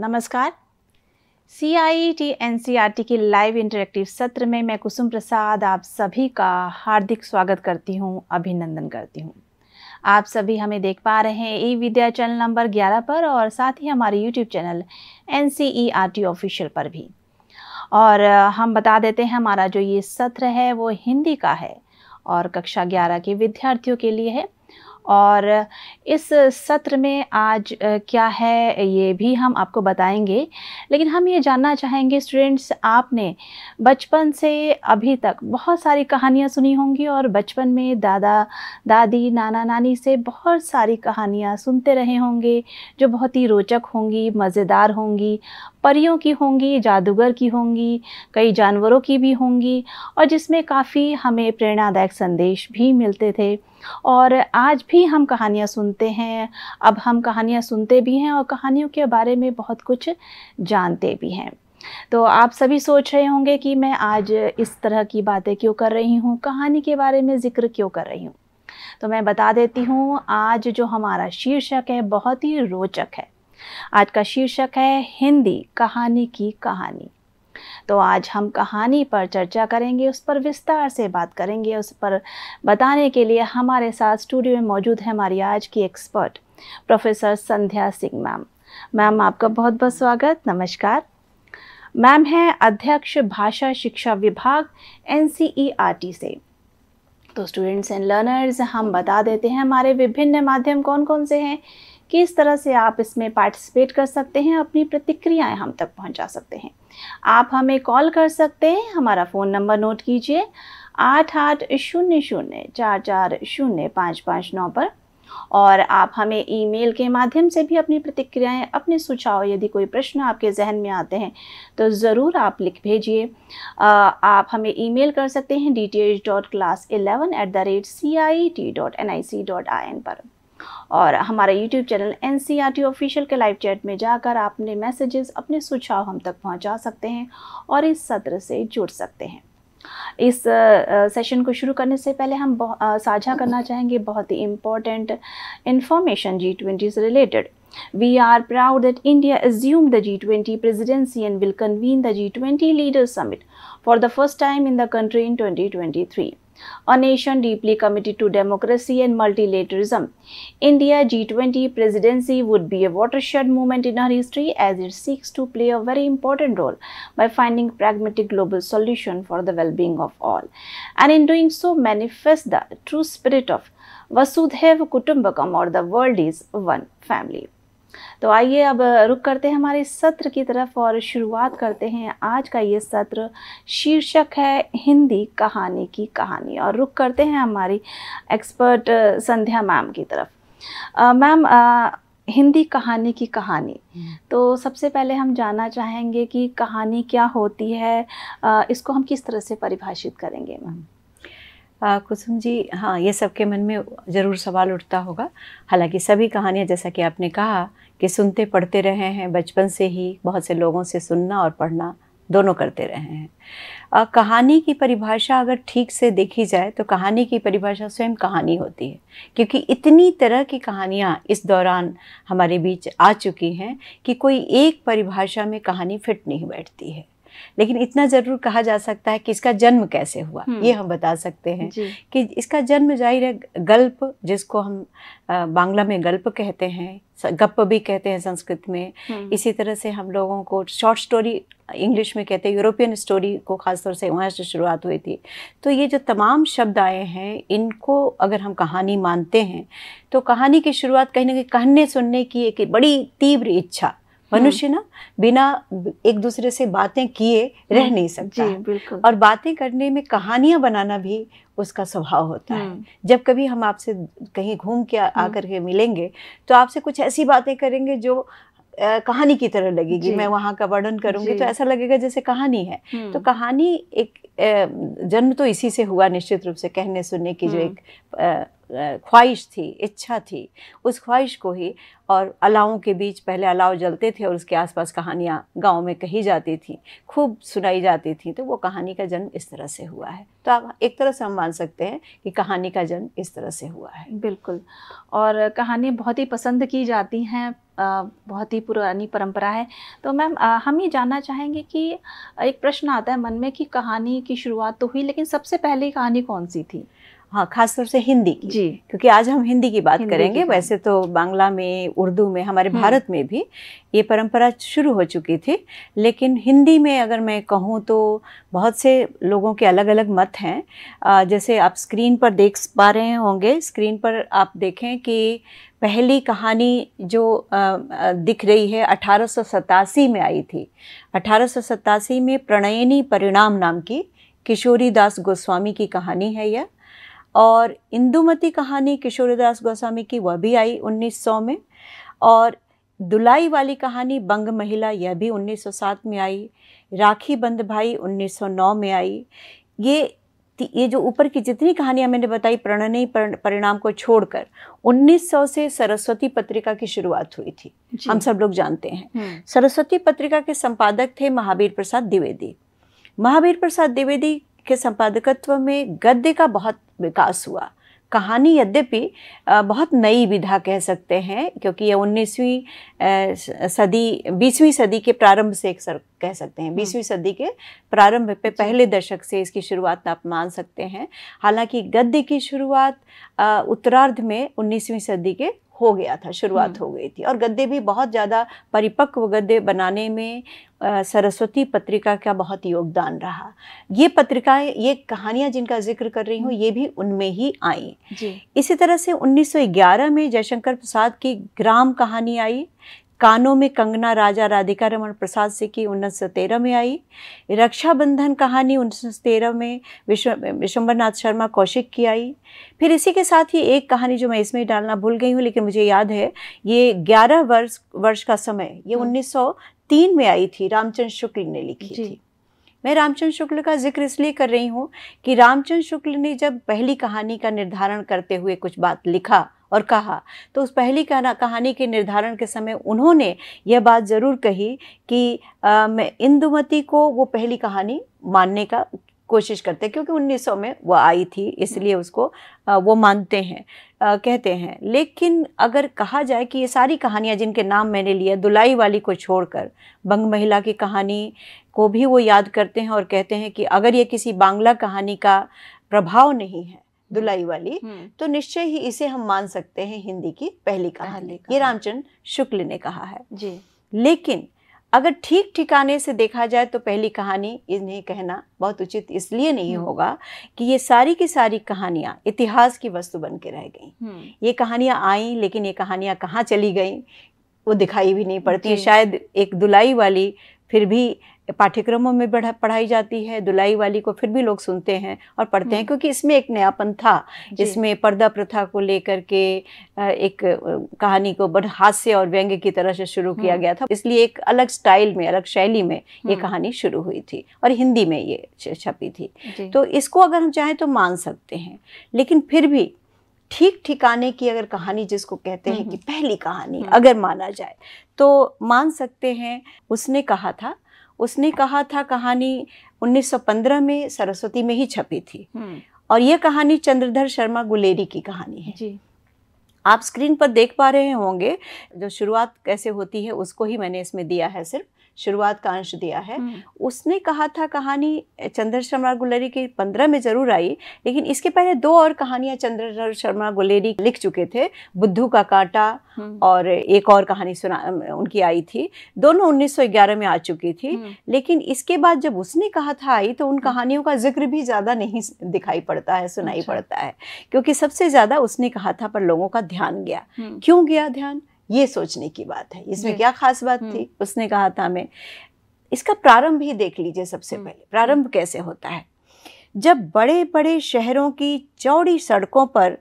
नमस्कार C I T N C R T की live interactive सत्र में मैं कुसुम प्रसाद आप सभी का हार्दिक स्वागत करती हूँ अभिनंदन करती हूँ आप सभी हमें देख पा रहे हैं ई विद्या चैनल नंबर 11 पर और साथ ही हमारे YouTube channel N C E R T official पर भी और हम बता देते हैं हमारा जो ये सत्र है वो हिंदी का है और कक्षा 11 के विद्यार्थियों के लिए है और इस सत्र में आज क्या है ये भी हम आपको बताएंगे लेकिन हम ये जानना चाहेंगे स्टूडेंट्स आपने बचपन से अभी तक बहुत सारी कहानियाँ सुनी होंगी और बचपन में दादा दादी नाना नानी से बहुत सारी कहानियाँ सुनते रहे होंगे जो बहुत ही रोचक होंगी मज़ेदार होंगी परियों की होंगी जादूगर की होंगी कई जानवरों की भी होंगी और जिसमें काफ़ी हमें प्रेरणादायक संदेश भी मिलते थे और आज भी हम कहानियाँ सुनते हैं अब हम कहानियाँ सुनते भी हैं और कहानियों के बारे में बहुत कुछ जानते भी हैं तो आप सभी सोच रहे होंगे कि मैं आज इस तरह की बातें क्यों कर रही हूँ कहानी के बारे में ज़िक्र क्यों कर रही हूँ तो मैं बता देती हूँ आज जो हमारा शीर्षक है बहुत ही रोचक है आज का शीर्षक है हिंदी कहानी की कहानी तो आज हम कहानी पर चर्चा करेंगे उस पर विस्तार से बात करेंगे उस पर बताने के लिए हमारे साथ स्टूडियो में मौजूद है हमारी आज की expert professor Sandhya Singh ma'am ma'am आपका बहुत बहुत स्वागत नमस्कार मैम हैं अध्यक्ष भाषा शिक्षा विभाग एन e से तो स्टूडेंट्स एंड लर्नर्स हम बता देते हैं हमारे विभिन्न माध्यम कौन कौन से हैं किस तरह से आप इसमें पार्टिसिपेट कर सकते हैं अपनी प्रतिक्रियाएं हम तक पहुंचा सकते हैं आप हमें कॉल कर सकते हैं हमारा फ़ोन नंबर नोट कीजिए आठ आठ शून्य शून्य चार चार शून्य पाँच पाँच नौ पर और आप हमें ईमेल के माध्यम से भी अपनी प्रतिक्रियाएं अपने सुझाव यदि कोई प्रश्न आपके जहन में आते हैं तो ज़रूर आप लिख भेजिए आप हमें ईमेल कर सकते हैं D T H dot class eleven at the rate C I T dot N I C dot I N पर और हमारे YouTube channel N C R T official के लाइव चैट में जाकर अपने मैसेजेस अपने सुझाव हम तक पहुंचा सकते हैं और इस सत्र से जुड़ सकते हैं इस सेशन को शुरू करने से पहले हम साझा करना चाहेंगे बहुत ही इम्पोर्टेंट इन्फॉर्मेशन जी ट्वेंटी से related We are proud that India assumed the G20 presidency and will convene the G20 Leaders Summit for the first time in the country in 2023. a nation deeply committed to democracy and multilateralism. India G20 presidency would be a watershed moment in our history as it seeks to play a very important role by finding pragmatic global solution for the well-being of all. And in doing so, manifest the true spirit of Vasudhaiv Kutumbakam or the world is one family. तो आइए अब रुक करते हैं हमारे सत्र की तरफ और शुरुआत करते हैं आज का ये सत्र शीर्षक है हिंदी कहानी की कहानी और रुक करते हैं हमारी एक्सपर्ट संध्या मैम की तरफ मैम हिंदी कहानी की कहानी हम्म। तो सबसे पहले हम जानना चाहेंगे कि कहानी क्या होती है आ, इसको हम किस तरह से परिभाषित करेंगे मैम हम्म। कुसुम जी हाँ ये सबके मन में ज़रूर सवाल उठता होगा हालांकि सभी कहानियाँ जैसा कि आपने कहा कि सुनते पढ़ते रहे हैं बचपन से ही बहुत से लोगों से सुनना और पढ़ना दोनों करते रहे हैं आ, कहानी की परिभाषा अगर ठीक से देखी जाए तो कहानी की परिभाषा स्वयं कहानी होती है क्योंकि इतनी तरह की कहानियाँ इस दौरान हमारे बीच आ चुकी हैं कि कोई एक परिभाषा में कहानी फिट नहीं बैठती है लेकिन इतना ज़रूर कहा जा सकता है कि इसका जन्म कैसे हुआ हम्म। ये हम बता सकते हैं कि इसका जन्म जाहिर है गल्प जिसको हम बांग्ला में गल्प कहते हैं गप्प भी कहते हैं संस्कृत में हम्म। इसी तरह से हम लोगों को शॉर्ट स्टोरी इंग्लिश में कहते हैं यूरोपियन स्टोरी को ख़ासतौर से वहाँ से शुरुआत हुई थी तो ये जो तमाम शब्द आए हैं इनको अगर हम कहानी मानते हैं तो कहानी की शुरुआत कहीं ना कहीं कहने सुनने की एक बड़ी तीव्र इच्छा मनुष्य ना बिना एक दूसरे से बातें किए रह हम्म। नहीं सकता जी, बिल्कुल और बातें करने में कहानियां बनाना भी उसका स्वभाव होता है हम्म। जब कभी हम आपसे कहीं घूम के हम्म। आकर के मिलेंगे तो आपसे कुछ ऐसी बातें करेंगे जो कहानी की तरह लगेगी मैं वहाँ का वर्णन करूंगी तो ऐसा लगेगा जैसे कहानी है तो कहानी एक जन्म तो इसी से हुआ निश्चित रूप से कहने सुनने की जो एक ख्वाहिश थी इच्छा थी उस ख्वाहिश को ही और अलावों के बीच पहले अलाव जलते थे और उसके आसपास कहानियाँ गांव में कही जाती थी खूब सुनाई जाती थी तो वो कहानी का जन्म इस तरह से हुआ है तो आप एक तरह से हम मान सकते हैं कि कहानी का जन्म इस तरह से हुआ है बिल्कुल और कहानी बहुत ही पसंद की जाती हैं बहुत ही पुरानी परंपरा है तो मैम हम ये जानना चाहेंगे कि एक प्रश्न आता है मन में कि कहानी की शुरुआत तो हुई लेकिन सबसे पहली कहानी कौन सी थी हाँ खासतौर से हिंदी की जी क्योंकि आज हम हिंदी की बात हिंदी करेंगे की वैसे तो बांग्ला में उर्दू में हमारे हम्म। भारत में भी ये परंपरा शुरू हो चुकी थी लेकिन हिंदी में अगर मैं कहूँ तो बहुत से लोगों के अलग अलग मत हैं जैसे आप स्क्रीन पर देख पा रहे होंगे स्क्रीन पर आप देखें कि पहली कहानी जो दिख रही है अठारह में आई थी अठारह में प्रणयनी परिणाम नाम की किशोरी दास गोस्वामी की कहानी है यह और इंदुमती कहानी किशोरीदास गोस्वामी की वह भी आई 1900 में और दुलाई वाली कहानी बंग महिला यह भी 1907 में आई राखी बंद भाई 1909 में आई ये ये जो ऊपर की जितनी कहानियाँ मैंने बताई प्रणनी परिणाम को छोड़कर 1900 से सरस्वती पत्रिका की शुरुआत हुई थी हम सब लोग जानते हैं हम्म। सरस्वती पत्रिका के संपादक थे महावीर प्रसाद द्विवेदी महावीर प्रसाद द्विवेदी के संपादकत्व में गद्य का बहुत विकास हुआ कहानी यद्यपि बहुत नई विधा कह सकते हैं क्योंकि ये उन्नीसवीं सदी बीसवीं सदी के प्रारंभ से एक सर कह सकते हैं हम्म। बीसवीं सदी के प्रारंभ पे पहले दशक से इसकी शुरुआत आप मान सकते हैं हालांकि गद्य की शुरुआत उत्तरार्ध में उन्नीसवीं सदी के हो गया था शुरुआत हम्म। हो गई थी और गद्दे भी बहुत ज़्यादा परिपक्व गद्दे बनाने में सरस्वती पत्रिका का बहुत योगदान रहा ये पत्रिकाएं ये कहानियां जिनका जिक्र कर रही हूँ हम्म। ये भी उनमें ही आई इसी तरह से 1911 में जयशंकर प्रसाद की ग्राम कहानी आई कानों में कंगना राजा राधिका रमन प्रसाद से की उन्नीस सौ तेरह में आई रक्षाबंधन कहानी उन्नीस सौ तेरह में विश्व विश्वम्बर नाथ शर्मा कौशिक की आई फिर इसी के साथ ही एक कहानी जो मैं इसमें डालना भूल गई हूँ लेकिन मुझे याद है ये ग्यारह वर्ष वर्ष का समय ये हाँ। उन्नीस सौ तीन में आई थी रामचंद्र शुक्ल ने लिखी थी मैं रामचंद्र शुक्ल का जिक्र इसलिए कर रही हूँ कि रामचंद्र शुक्ल ने जब पहली कहानी का निर्धारण करते हुए कुछ बात लिखा और कहा तो उस पहली कहानी के निर्धारण के समय उन्होंने यह बात ज़रूर कही कि आ, मैं इंदुमती को वो पहली कहानी मानने का कोशिश करते हैं क्योंकि 1900 में वो आई थी इसलिए उसको आ, वो मानते हैं आ, कहते हैं लेकिन अगर कहा जाए कि ये सारी कहानियाँ जिनके नाम मैंने लिए दुलाई वाली को छोड़कर बंग महिला की कहानी को भी वो याद करते हैं और कहते हैं कि अगर ये किसी बांग्ला कहानी का प्रभाव नहीं है दुलाई वाली हम्म। तो निश्चय ही इसे हम मान सकते हैं हिंदी की पहली कहानी ये रामचंद्र शुक्ल ने कहा है जी लेकिन अगर ठीक ठिकाने से देखा जाए तो पहली कहानी इन्हें कहना बहुत उचित इसलिए नहीं हम्म। होगा कि ये सारी की सारी कहानियां इतिहास की वस्तु बन के रह गई हम्म। ये कहानियां आई लेकिन ये कहानियां कहाँ चली गई वो दिखाई भी नहीं पड़ती शायद एक दुलाई वाली फिर भी पाठ्यक्रमों में बढ़ा पढ़ाई जाती है दुलाई वाली को फिर भी लोग सुनते हैं और पढ़ते हैं हम्म। क्योंकि इसमें एक नयापन था इसमें पर्दा प्रथा को लेकर के एक कहानी को बड़ हास्य और व्यंग्य की तरह से शुरू किया हम्म। गया था इसलिए एक अलग स्टाइल में अलग शैली में ये हम्म। कहानी शुरू हुई थी और हिंदी में ये छपी थी तो इसको अगर हम चाहें तो मान सकते हैं लेकिन फिर भी ठीक ठिकाने की अगर कहानी जिसको कहते हैं कि पहली कहानी अगर माना जाए तो मान सकते हैं उसने कहा था उसने कहा था कहानी 1915 में सरस्वती में ही छपी थी हम्म। और ये कहानी चंद्रधर शर्मा गुलेरी की कहानी है जी आप स्क्रीन पर देख पा रहे होंगे जो शुरुआत कैसे होती है उसको ही मैंने इसमें दिया है सिर्फ शुरुआत का अंश दिया है हम्म। उसने कहा था कहानी चंद्र शर्मा गुलेरी की पंद्रह में जरूर आई लेकिन इसके पहले दो और कहानियां चंद्र शर्मा गुलेरी लिख चुके थे बुद्धू का कांटा हम्म। और एक और कहानी सुना उनकी आई थी दोनों 1911 में आ चुकी थी हम्म। लेकिन इसके बाद जब उसने कहा था आई तो उन कहानियों का जिक्र भी ज़्यादा नहीं दिखाई पड़ता है सुनाई अच्छा। पड़ता है क्योंकि सबसे ज़्यादा उसने कहा था पर लोगों का ध्यान गया क्यों गया ध्यान ये सोचने की बात है इसमें क्या खास बात हम्म। थी उसने कहा था मैं इसका प्रारंभ ही देख लीजिए सबसे हम्म। पहले प्रारंभ कैसे होता है जब बड़े बड़े शहरों की चौड़ी सड़कों पर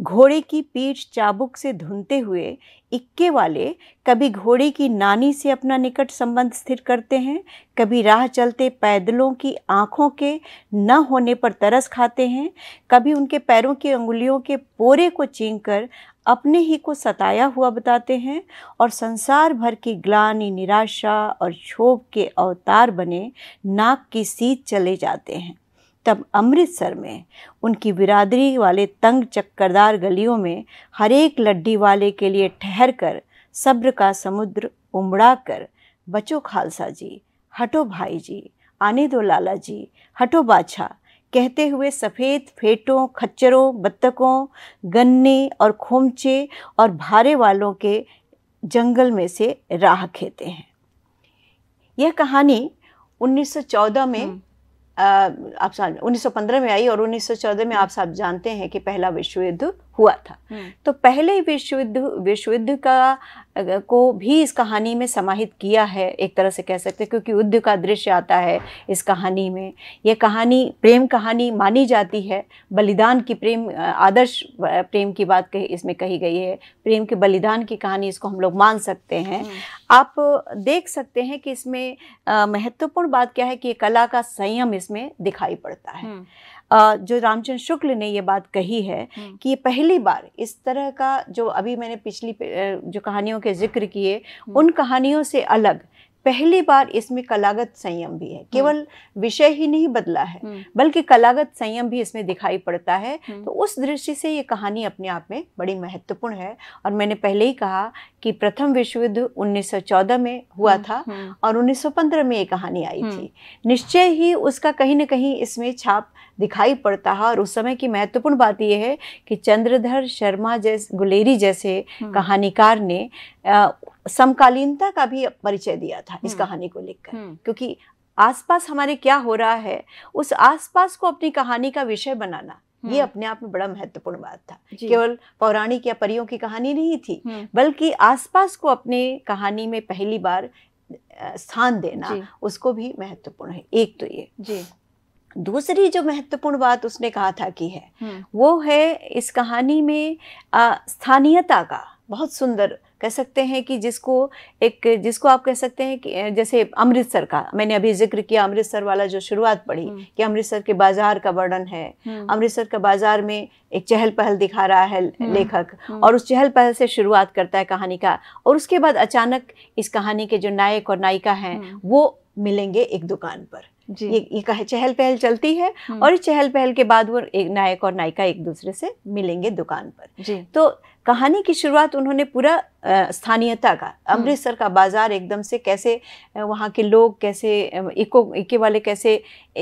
घोड़े की पीठ चाबुक से धुनते हुए इक्के वाले कभी घोड़े की नानी से अपना निकट संबंध स्थिर करते हैं कभी राह चलते पैदलों की आँखों के न होने पर तरस खाते हैं कभी उनके पैरों की उंगलियों के पोरे को चींग कर अपने ही को सताया हुआ बताते हैं और संसार भर की ग्लानि निराशा और क्षोभ के अवतार बने नाक की सीध चले जाते हैं तब अमृतसर में उनकी बिरादरी वाले तंग चक्करदार गलियों में हरेक लड्डी वाले के लिए ठहर कर सब्र का समुद्र उमड़ा कर बचो खालसा जी हटो भाई जी आने दो लाला जी हटो बादशाह कहते हुए सफ़ेद फेटों खच्चरों बत्तखों गन्ने और खोमचे और भारे वालों के जंगल में से राह खेते हैं यह कहानी 1914 में हम्म। आप साल 1915 में आई और 1914 में आप सब जानते हैं कि पहला विश्व युद्ध हुआ था हम्म। तो पहले विश्व युद्ध विश्व युद्ध का को भी इस कहानी में समाहित किया है एक तरह से कह सकते हैं क्योंकि युद्ध का दृश्य आता है इस कहानी में यह कहानी प्रेम कहानी मानी जाती है बलिदान की प्रेम आदर्श प्रेम की बात कही इसमें कही गई है प्रेम के बलिदान की कहानी इसको हम लोग मान सकते हैं हम्म। आप देख सकते हैं कि इसमें महत्वपूर्ण बात क्या है कि कला का संयम इसमें दिखाई पड़ता है हम्म। जो रामचंद्र शुक्ल ने ये बात कही है हम्म। कि ये पहली बार इस तरह का जो अभी मैंने पिछली जो कहानियों के जिक्र किए हम्म। उन कहानियों से अलग पहली बार इसमें कलागत संयम भी है केवल विषय ही नहीं बदला है हम्म। बल्कि कलागत संयम भी इसमें दिखाई पड़ता है हम्म। तो उस दृष्टि से ये कहानी अपने आप में बड़ी महत्वपूर्ण है और मैंने पहले ही कहा कि प्रथम विश्व युद्ध 1914 में हुआ हम्म, था और 1915 में ये कहानी आई थी निश्चय ही उसका कहीं ना कहीं इसमें छाप दिखाई पड़ता है और उस समय की महत्वपूर्ण बात यह है कि चंद्रधर शर्मा जैसे गुलेरी जैसे कहानीकार ने समकालीनता का भी परिचय दिया था इस हम्म। कहानी को लिखकर हम्म। क्योंकि आसपास हमारे क्या हो रहा है उस आसपास को अपनी कहानी का विषय बनाना ये हम्म। अपने आप में बड़ा महत्वपूर्ण बात था केवल पौराणिक या परियों की कहानी नहीं थी बल्कि आसपास को अपने कहानी में पहली बार स्थान देना उसको भी महत्वपूर्ण है एक तो ये जी दूसरी जो महत्वपूर्ण बात उसने कहा था कि है वो है इस कहानी में स्थानीयता का बहुत सुंदर कह सकते हैं कि जिसको एक जिसको आप कह सकते हैं कि जैसे अमृतसर का मैंने अभी जिक्र किया अमृतसर वाला जो शुरुआत पढ़ी हम्म। कि अमृतसर के बाजार का वर्णन है हम्म। अमृतसर का बाजार में एक चहल पहल दिखा रहा है हम्म। लेखक और उस चहल पहल से शुरुआत करता है कहानी का और उसके बाद अचानक इस कहानी के जो नायक और नायिका हैं वो मिलेंगे एक दुकान पर ये ये कहे चहल पहल चलती है और इस चहल पहल के बाद वो एक नायक और नायिका एक दूसरे से मिलेंगे दुकान पर तो कहानी की शुरुआत उन्होंने पूरा स्थानीयता का हम्म। अमृतसर का बाजार एकदम से कैसे वहाँ के लोग कैसे इको इके वाले कैसे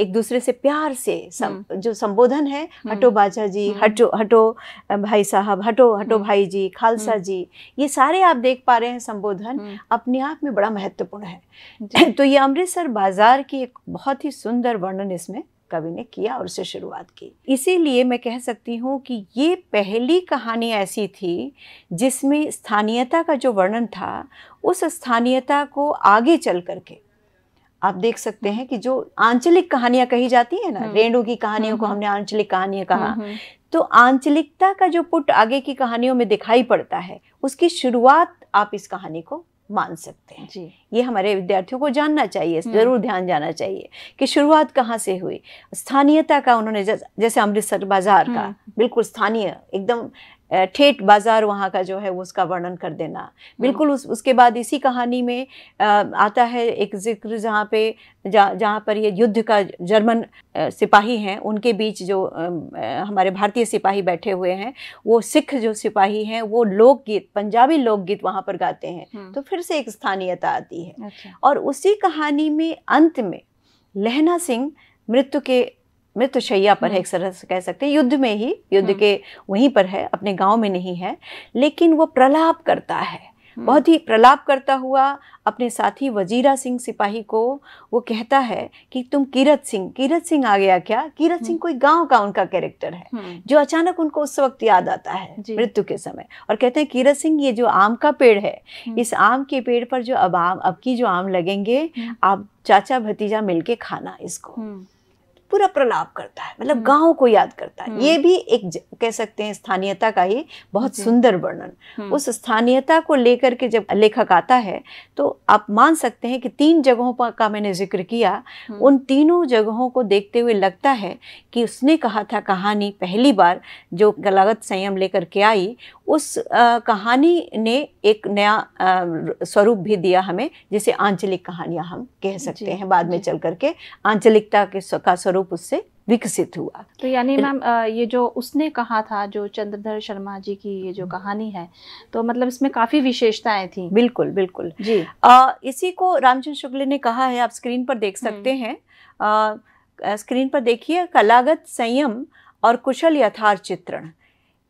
एक दूसरे से प्यार से सम, हम्म। जो संबोधन है हम्म। हटो बाजा जी हटो हटो भाई साहब हटो हटो भाई जी खालसा जी ये सारे आप देख पा रहे हैं संबोधन अपने आप में बड़ा महत्वपूर्ण है तो ये अमृतसर बाजार की एक बहुत ही सुंदर वर्णन इसमें कवि ने किया और उसे शुरुआत की इसीलिए मैं कह सकती हूँ कि ये पहली कहानी ऐसी थी जिसमें स्थानीयता का जो वर्णन था उस स्थानीयता को आगे चल करके आप देख सकते हैं कि जो आंचलिक कहानियां कही जाती है ना हम्म। रेणु की कहानियों को हम्म। हमने आंचलिक कहानियां कहा हम्म, तो आंचलिकता का जो पुट आगे की कहानियों में दिखाई पड़ता है उसकी शुरुआत आप इस कहानी को मान सकते हैं जी ये हमारे विद्यार्थियों को जानना चाहिए हम्म। ज़रूर ध्यान जाना चाहिए कि शुरुआत कहाँ से हुई स्थानीयता का उन्होंने जैसे अमृतसर बाजार का हम्म। बिल्कुल स्थानीय एकदम ठेठ बाजार वहाँ का जो है वो उसका वर्णन कर देना हम्म। बिल्कुल उस उसके बाद इसी कहानी में आता है एक जिक्र जहाँ पे जा जहाँ पर ये युद्ध का जर्मन सिपाही हैं उनके बीच जो हमारे भारतीय सिपाही बैठे हुए हैं वो सिख जो सिपाही हैं वो लोकगीत पंजाबी लोकगीत वहाँ पर गाते हैं हम्म। तो फिर से एक स्थानीयता आती है अच्छा। और उसी कहानी में अंत में लहना सिंह मृत्यु के मृतशैया पर है हम्म। एक तरह से कह सकते हैं युद्ध में ही युद्ध हम्म। के वहीं पर है अपने गांव में नहीं है लेकिन वो प्रलाप करता है हम्म। बहुत ही प्रलाप करता हुआ अपने साथी वजीरा सिंह सिपाही को वो कहता है कि तुम कीरत सिंह कीरत सिंह आ गया क्या कीरत सिंह कोई गांव का उनका कैरेक्टर है जो अचानक उनको उस वक्त याद आता है मृत्यु के समय और कहते हैं कीरत सिंह ये जो आम का पेड़ है इस आम के पेड़ पर जो अब आम अब की जो आम लगेंगे आप चाचा भतीजा मिलके खाना इसको पूरा प्रणाम करता है मतलब हम्म। गांव को याद करता है ये हम्म। भी एक कह सकते हैं स्थानीयता का ही बहुत सुंदर वर्णन हम्म। उस स्थानीयता को लेकर के जब लेखक आता है तो आप मान सकते हैं कि तीन जगहों पर का मैंने जिक्र किया उन तीनों जगहों को देखते हुए लगता है कि उसने कहा था कहानी पहली बार जो गलागत संयम लेकर के आई उस आ, कहानी ने एक नया स्वरूप भी दिया हमें जिसे आंचलिक कहानियाँ हम कह सकते हैं बाद में चल करके आंचलिकता के का स्वरूप स्वरूप उससे विकसित हुआ तो यानी मैम ये जो उसने कहा था जो चंद्रधर शर्मा जी की ये जो हम्म। कहानी है तो मतलब इसमें काफ़ी विशेषताएं थी बिल्कुल बिल्कुल जी आ, इसी को रामचंद्र शुक्ल ने कहा है आप स्क्रीन पर देख हम्म। सकते हैं आ, स्क्रीन पर देखिए कलागत संयम और कुशल यथार्थ चित्रण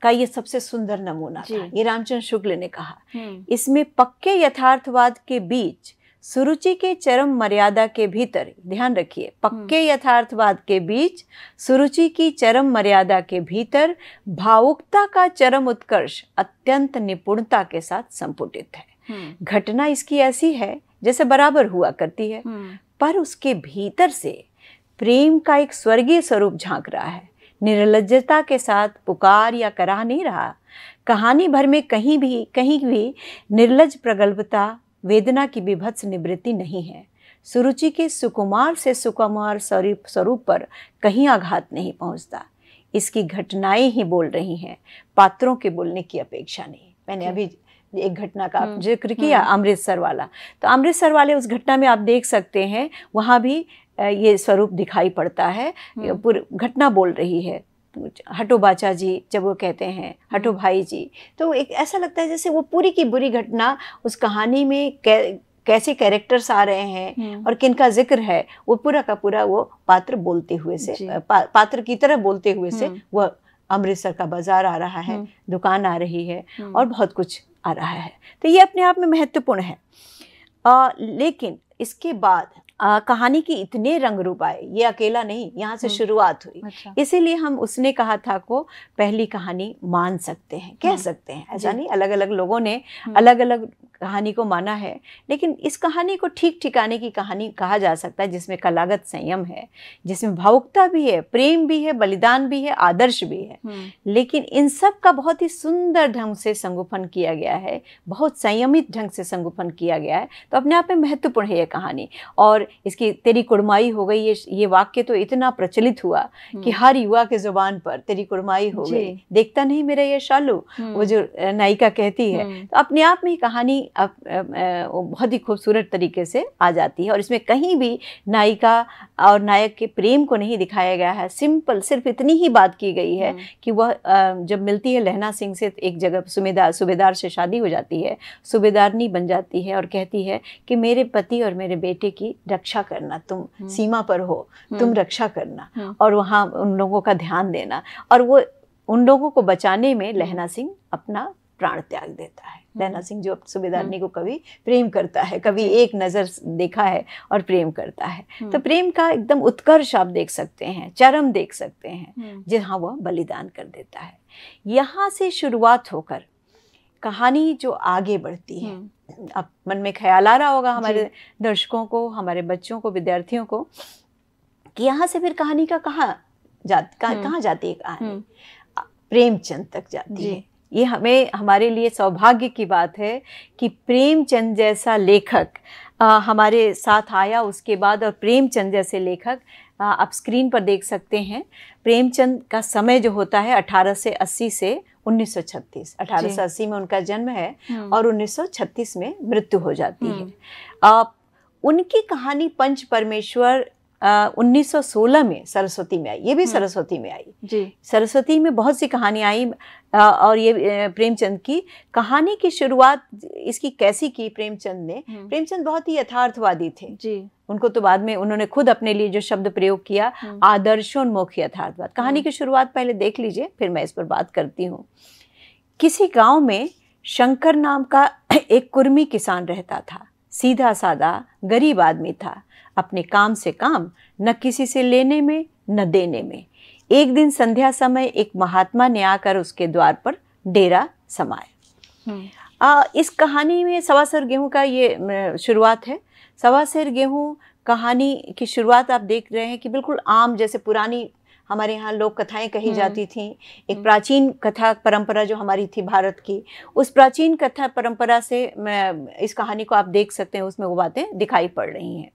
का ये सबसे सुंदर नमूना था ये रामचंद्र शुक्ल ने कहा हम्म। इसमें पक्के यथार्थवाद के बीच सुरुचि के चरम मर्यादा के भीतर ध्यान रखिए पक्के हम्म। यथार्थवाद के बीच सुरुचि की चरम मर्यादा के भीतर भावुकता का चरम उत्कर्ष अत्यंत निपुणता के साथ संपुटित है हम्म। घटना इसकी ऐसी है जैसे बराबर हुआ करती है हम्म। पर उसके भीतर से प्रेम का एक स्वर्गीय स्वरूप झांक रहा है निर्लजता के साथ पुकार या करा नहीं रहा कहानी भर में कहीं भी कहीं भी निर्लज प्रगल्भता वेदना की विभत्स निवृत्ति नहीं है सुरुचि के सुकुमार से सुकुमार स्वरूप पर कहीं आघात नहीं पहुंचता इसकी घटनाएं ही बोल रही हैं पात्रों के बोलने की अपेक्षा नहीं मैंने अभी एक घटना का हम्म, जिक्र किया हम्म। अमृतसर वाला तो अमृतसर वाले उस घटना में आप देख सकते हैं वहाँ भी ये स्वरूप दिखाई पड़ता है हम्म। घटना बोल रही है हटो बाचा जी जब वो कहते हैं हम्म। हटो भाई जी तो एक ऐसा लगता है जैसे वो पूरी की बुरी घटना उस कहानी में कै, कैसे कैरेक्टर्स आ रहे हैं हम्म। और किन का जिक्र है वो पूरा का पूरा वो पात्र बोलते हुए से पा, पात्र की तरह बोलते हुए से हम्म। वह अमृतसर का बाजार आ रहा है दुकान आ रही है और बहुत कुछ आ रहा है तो ये अपने आप में महत्वपूर्ण है आ, लेकिन इसके बाद आ, कहानी की इतने रंग रूप आए ये अकेला नहीं यहाँ से हम्म। शुरुआत हुई अच्छा। इसीलिए हम उसने कहा था को पहली कहानी मान सकते हैं कह हम्म। सकते हैं ऐसा नहीं अलग अलग लोगों ने हम्म। अलग अलग कहानी को माना है लेकिन इस कहानी को ठीक ठिकाने की कहानी कहा जा सकता है जिसमें कलागत संयम है जिसमें भावुकता भी है प्रेम भी है बलिदान भी है आदर्श भी है हम्म। लेकिन इन सब का बहुत ही सुंदर ढंग से संगोपन किया गया है बहुत संयमित ढंग से संगोपन किया गया है तो अपने आप में महत्वपूर्ण है यह कहानी और इसकी तेरी कुड़माई हो गई ये ये वाक्य तो इतना प्रचलित हुआ हम्म। कि हर युवा के जुबान पर तेरी कुड़माई हो गई देखता नहीं मेरा ये शालू हम्म। वो जो नायिका कहती है तो अपने आप में कहानी अप, बहुत ही खूबसूरत तरीके से आ जाती है और इसमें कहीं भी नायिका और नायक के प्रेम को नहीं दिखाया गया है सिंपल सिर्फ इतनी ही बात की गई है हम्म। कि वह जब मिलती है लहना सिंह से एक जगह सुबेदार सुबेदार से शादी हो जाती है सुबेदारनी बन जाती है और कहती है कि मेरे पति और मेरे बेटे की रक्षा करना तुम हम्म। सीमा पर हो तुम हम्म। रक्षा करना और वहाँ उन लोगों का ध्यान देना और वो उन लोगों को बचाने में लहना सिंह अपना प्राण त्याग देता है नैना सिंह जो सुबेदारनी हम्म। को कभी प्रेम करता है कभी एक नज़र देखा है और प्रेम करता है हम्म। तो प्रेम का एकदम उत्कर्ष आप देख सकते हैं चरम देख सकते हैं हम्म। जहाँ वह बलिदान कर देता है यहाँ से शुरुआत होकर कहानी जो आगे बढ़ती है अब मन में ख्याल आ रहा होगा हमारे दर्शकों को हमारे बच्चों को विद्यार्थियों को कि यहाँ से फिर कहानी का कहाँ जा कहाँ जाती है कहानी प्रेमचंद तक जाती है ये हमें हमारे लिए सौभाग्य की बात है कि प्रेमचंद जैसा लेखक आ, हमारे साथ आया उसके बाद और प्रेमचंद जैसे लेखक आ, आप स्क्रीन पर देख सकते हैं प्रेमचंद का समय जो होता है 1880 से 80 से 1936 में उनका जन्म है हम्म। और 1936 में मृत्यु हो जाती है हम्म। आ, उनकी कहानी पंच परमेश्वर Uh, 1916 में सरस्वती में आई ये भी हम्म। सरस्वती में आई जी सरस्वती में बहुत सी कहानियाँ आई और ये प्रेमचंद की कहानी की शुरुआत इसकी कैसी की प्रेमचंद ने हम्म। प्रेमचंद बहुत ही यथार्थवादी थे जी उनको तो बाद में उन्होंने खुद अपने लिए जो शब्द प्रयोग किया हम्म। आदर्शोन्मुख यथार्थवाद कहानी की शुरुआत पहले देख लीजिए फिर मैं इस पर बात करती हूँ किसी गाँव में शंकर नाम का एक कुर्मी किसान रहता था सीधा सादा गरीब आदमी था अपने काम से काम न किसी से लेने में न देने में एक दिन संध्या समय एक महात्मा ने आकर उसके द्वार पर डेरा समाया हम्म। इस कहानी में सवासर गेहूं का ये शुरुआत है सवासर गेहूं कहानी की शुरुआत आप देख रहे हैं कि बिल्कुल आम जैसे पुरानी हमारे यहाँ लोक कथाएं कही हम्म। जाती थीं एक हम्म। प्राचीन कथा परंपरा जो हमारी थी भारत की उस प्राचीन कथा परंपरा से मैं इस कहानी को आप देख सकते हैं उसमें वो बातें दिखाई पड़ रही हैं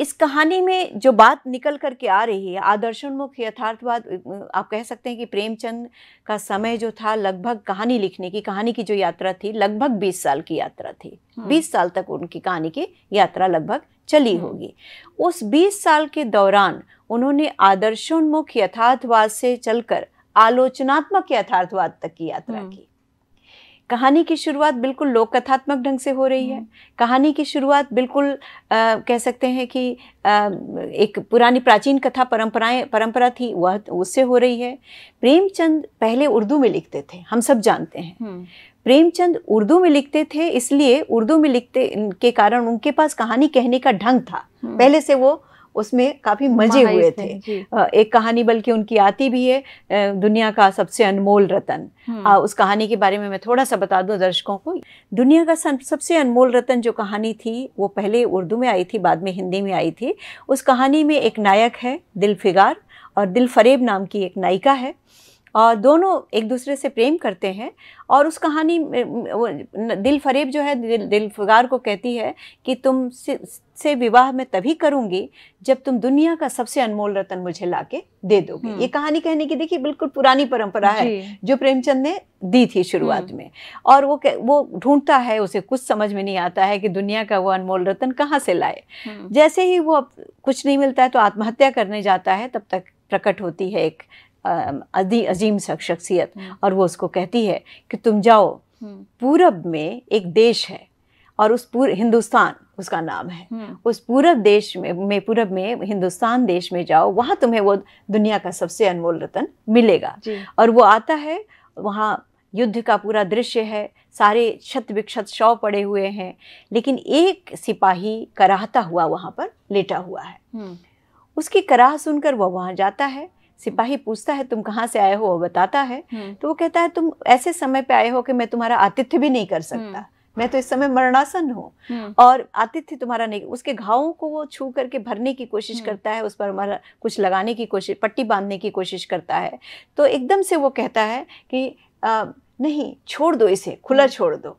इस कहानी में जो बात निकल कर के आ रही है आदर्शोन्मुख यथार्थवाद आप कह सकते हैं कि प्रेमचंद का समय जो था लगभग कहानी लिखने की कहानी की जो यात्रा थी लगभग 20 साल की यात्रा थी 20 हम्म। साल तक उनकी कहानी की यात्रा लगभग चली हम्म। होगी उस 20 साल के दौरान उन्होंने आदर्शोन्मुख यथार्थवाद से चलकर आलोचनात्मक यथार्थवाद तक की यात्रा हम्म। की कहानी की शुरुआत बिल्कुल लोक कथात्मक ढंग से हो रही है हम्म। कहानी की शुरुआत बिल्कुल आ, कह सकते हैं कि आ, एक पुरानी प्राचीन कथा परंपराएं परंपरा थी वह उससे हो रही है प्रेमचंद पहले उर्दू में लिखते थे हम सब जानते हैं हम्म। प्रेमचंद उर्दू में लिखते थे इसलिए उर्दू में लिखते के कारण उनके पास कहानी कहने का ढंग था हम्म। पहले से वो उसमें काफ़ी मजे हुए थे एक कहानी बल्कि उनकी आती भी है दुनिया का सबसे अनमोल रतन आ, हम्म। उस कहानी के बारे में मैं थोड़ा सा बता दूं दर्शकों को दुनिया का सबसे अनमोल रतन जो कहानी थी वो पहले उर्दू में आई थी बाद में हिंदी में आई थी उस कहानी में एक नायक है दिल फिगार और दिल फरेब नाम की एक नायिका है दोनों एक दूसरे से प्रेम करते हैं और उस कहानी दिल फरेब जो है दिल, दिलफगार को कहती है कि तुम से, से विवाह मैं तभी करूँगी जब तुम दुनिया का सबसे अनमोल रतन मुझे लाके दे दोगे ये हम्म। कहानी कहने की देखिए बिल्कुल पुरानी परंपरा है जो प्रेमचंद ने दी थी शुरुआत हम्म। में और वो वो ढूंढता है उसे कुछ समझ में नहीं आता है कि दुनिया का वो अनमोल रतन कहाँ से लाए हम्म। जैसे ही वो कुछ नहीं मिलता है तो आत्महत्या करने जाता है तब तक प्रकट होती है एक अजीम शख्सियत हम्म। और वो उसको कहती है कि तुम जाओ हम्म। पूरब में एक देश है और उस पूरे हिंदुस्तान उसका नाम है हम्म। उस पूरब देश में में पूरब में हिंदुस्तान देश में जाओ वहाँ तुम्हें वो दुनिया का सबसे अनमोल रतन मिलेगा और वो आता है वहाँ युद्ध का पूरा दृश्य है सारे छत विक्षत शव पड़े हुए हैं लेकिन एक सिपाही कराहता हुआ वहाँ पर लेटा हुआ है उसकी कराह सुनकर वह वहाँ जाता है सिपाही पूछता है तुम कहाँ से आए हो वो बताता है हम्म। तो वो कहता है तुम ऐसे समय पे आए हो कि मैं तुम्हारा आतिथ्य भी नहीं कर सकता हम्म। मैं तो इस समय मरणासन हूँ हम्म। और आतिथ्य तुम्हारा नहीं उसके घावों को वो छू करके भरने की कोशिश करता है उस पर हमारा कुछ लगाने की कोशिश पट्टी बांधने की कोशिश करता है तो एकदम से वो कहता है कि आ, नहीं छोड़ दो इसे खुला छोड़ दो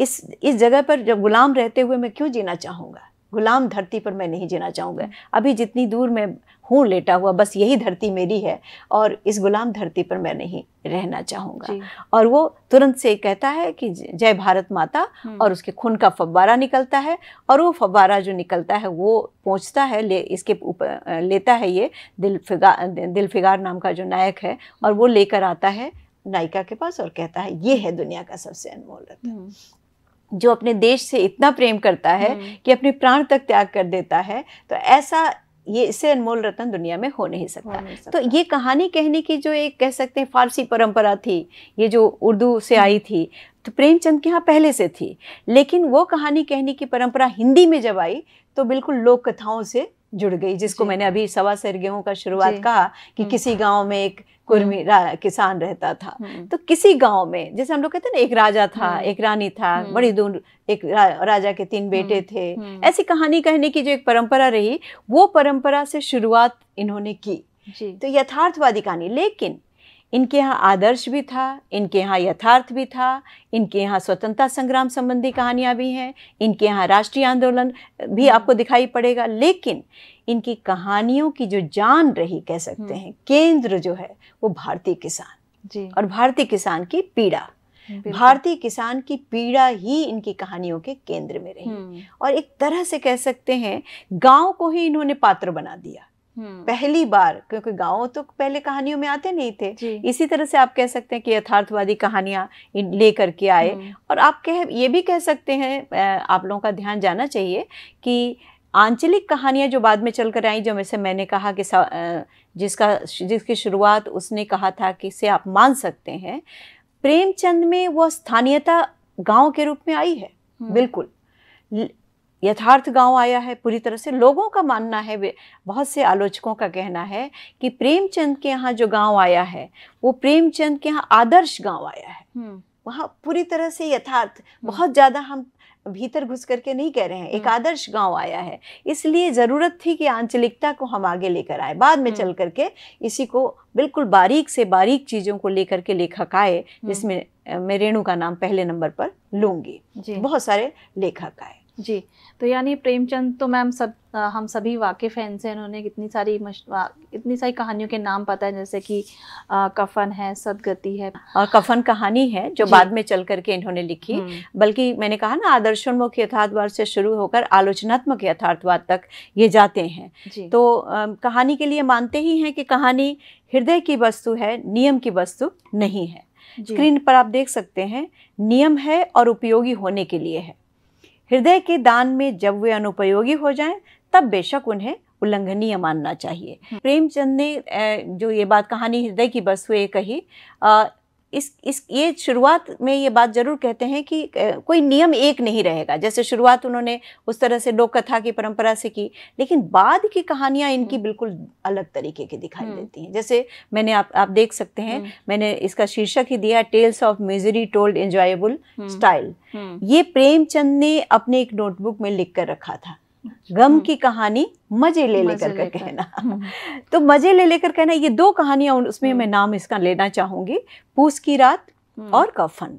इस इस जगह पर जब गुलाम रहते हुए मैं क्यों जीना चाहूँगा गुलाम धरती पर मैं नहीं जीना चाहूँगा अभी जितनी दूर मैं हूँ लेटा हुआ बस यही धरती मेरी है और इस गुलाम धरती पर मैं नहीं रहना चाहूँगा और वो तुरंत से कहता है कि जय भारत माता हम्म। और उसके खून का फव्वारा निकलता है और वो फव्वारा जो निकलता है वो पहुँचता है ले इसके ऊपर लेता है ये दिल फिगार दिल फिगार नाम का जो नायक है और वो लेकर आता है नायिका के पास और कहता है ये है दुनिया का सबसे अनमोल रत्न हम्म। जो अपने देश से इतना प्रेम करता है हम्म। कि अपने प्राण तक त्याग कर देता है तो ऐसा ये इससे अनमोल रत्न दुनिया में हो नहीं सकता, हो नहीं सकता। तो ये कहानी कहने की जो एक कह सकते हैं फारसी परंपरा थी ये जो उर्दू से आई थी तो प्रेमचंद के यहाँ पहले से थी लेकिन वो कहानी कहने की परंपरा हिंदी में जब आई तो बिल्कुल लोक कथाओं से जुड़ गई जिसको मैंने अभी सवा सरगेहों का शुरुआत कहा कि हम्म। किसी गांव में एक कुर्मी किसान रहता था हम्म। तो किसी गांव में जैसे हम लोग कहते हैं ना एक राजा था हम्म। एक रानी था हम्म। बड़ी दूर एक रा, राजा के तीन बेटे थे ऐसी कहानी कहने की जो एक परंपरा रही वो परंपरा से शुरुआत इन्होंने की तो यथार्थवादी कहानी लेकिन इनके यहाँ आदर्श भी था इनके यहाँ यथार्थ भी था इनके यहाँ स्वतंत्रता संग्राम संबंधी कहानियाँ भी हैं इनके यहाँ राष्ट्रीय आंदोलन भी हम्म। आपको दिखाई पड़ेगा लेकिन इनकी कहानियों की जो जान रही कह सकते हम्म। हैं केंद्र जो है वो भारतीय किसान जी और भारतीय किसान की पीड़ा भारतीय किसान की पीड़ा ही इनकी कहानियों के केंद्र में रही हम्म। और एक तरह से कह सकते हैं गांव को ही इन्होंने पात्र बना दिया हम्म। पहली बार क्योंकि गांव तो पहले कहानियों में आते नहीं थे इसी तरह से आप कह सकते हैं कि यथार्थवादी कहानियां लेकर के आए हम्म। और आप कह ये भी कह सकते हैं आप लोगों का ध्यान जाना चाहिए कि आंचलिक कहानियां जो बाद में चल कर आई जो वैसे मैंने कहा कि जिसका जिसकी शुरुआत उसने कहा था कि इसे आप मान सकते हैं प्रेमचंद में वो स्थानीयता गांव के रूप में आई है हम्म। बिल्कुल यथार्थ गांव आया है पूरी तरह से लोगों का मानना है बहुत से आलोचकों का कहना है कि प्रेमचंद के यहाँ जो गांव आया है वो प्रेमचंद के यहाँ आदर्श गांव आया है हम्म। वहाँ पूरी तरह से यथार्थ हम्म। बहुत ज़्यादा हम भीतर घुस करके नहीं कह रहे हैं एक हम्म। आदर्श गांव आया है इसलिए ज़रूरत थी कि आंचलिकता को हम आगे लेकर आए बाद में चल करके इसी को बिल्कुल बारीक से बारीक चीज़ों को लेकर के लेखक आए जिसमें मैं रेणु का नाम पहले नंबर पर लूँगी बहुत सारे लेखक आए जी तो यानी प्रेमचंद तो मैम सब आ, हम सभी वाकिफ़ हैं इनसे इन्होंने इतनी सारी इतनी सारी कहानियों के नाम पता है जैसे कि आ, कफन है सदगति है आ, कफन कहानी है जो बाद में चल करके इन्होंने लिखी हम्म। बल्कि मैंने कहा ना आदर्शोन्मुख यथार्थवाद से शुरू होकर आलोचनात्मक यथार्थवाद तक ये जाते हैं तो आ, कहानी के लिए मानते ही हैं कि कहानी हृदय की वस्तु है नियम की वस्तु नहीं है स्क्रीन पर आप देख सकते हैं नियम है और उपयोगी होने के लिए है हृदय के दान में जब वे अनुपयोगी हो जाएं तब बेशक उन्हें उल्लंघनीय मानना चाहिए हम्म। प्रेमचंद ने जो ये बात कहानी हृदय की बस हुए कही इस इस ये शुरुआत में ये बात जरूर कहते हैं कि कोई नियम एक नहीं रहेगा जैसे शुरुआत उन्होंने उस तरह से लोक कथा की परंपरा से की लेकिन बाद की कहानियाँ इनकी हम्म। बिल्कुल अलग तरीके की दिखाई हम्म। देती हैं जैसे मैंने आप आप देख सकते हैं हम्म। मैंने इसका शीर्षक ही दिया tales of misery told enjoyable style ये प्रेमचंद ने अपने एक नोटबुक में लिख कर रखा था गम हम्म। की कहानी मजे ले लेकर ले कहना हम्म। तो मजे ले लेकर कहना ये दो कहानियां उसमें हम्म। मैं नाम इसका लेना चाहूंगी पूस की रात और कफन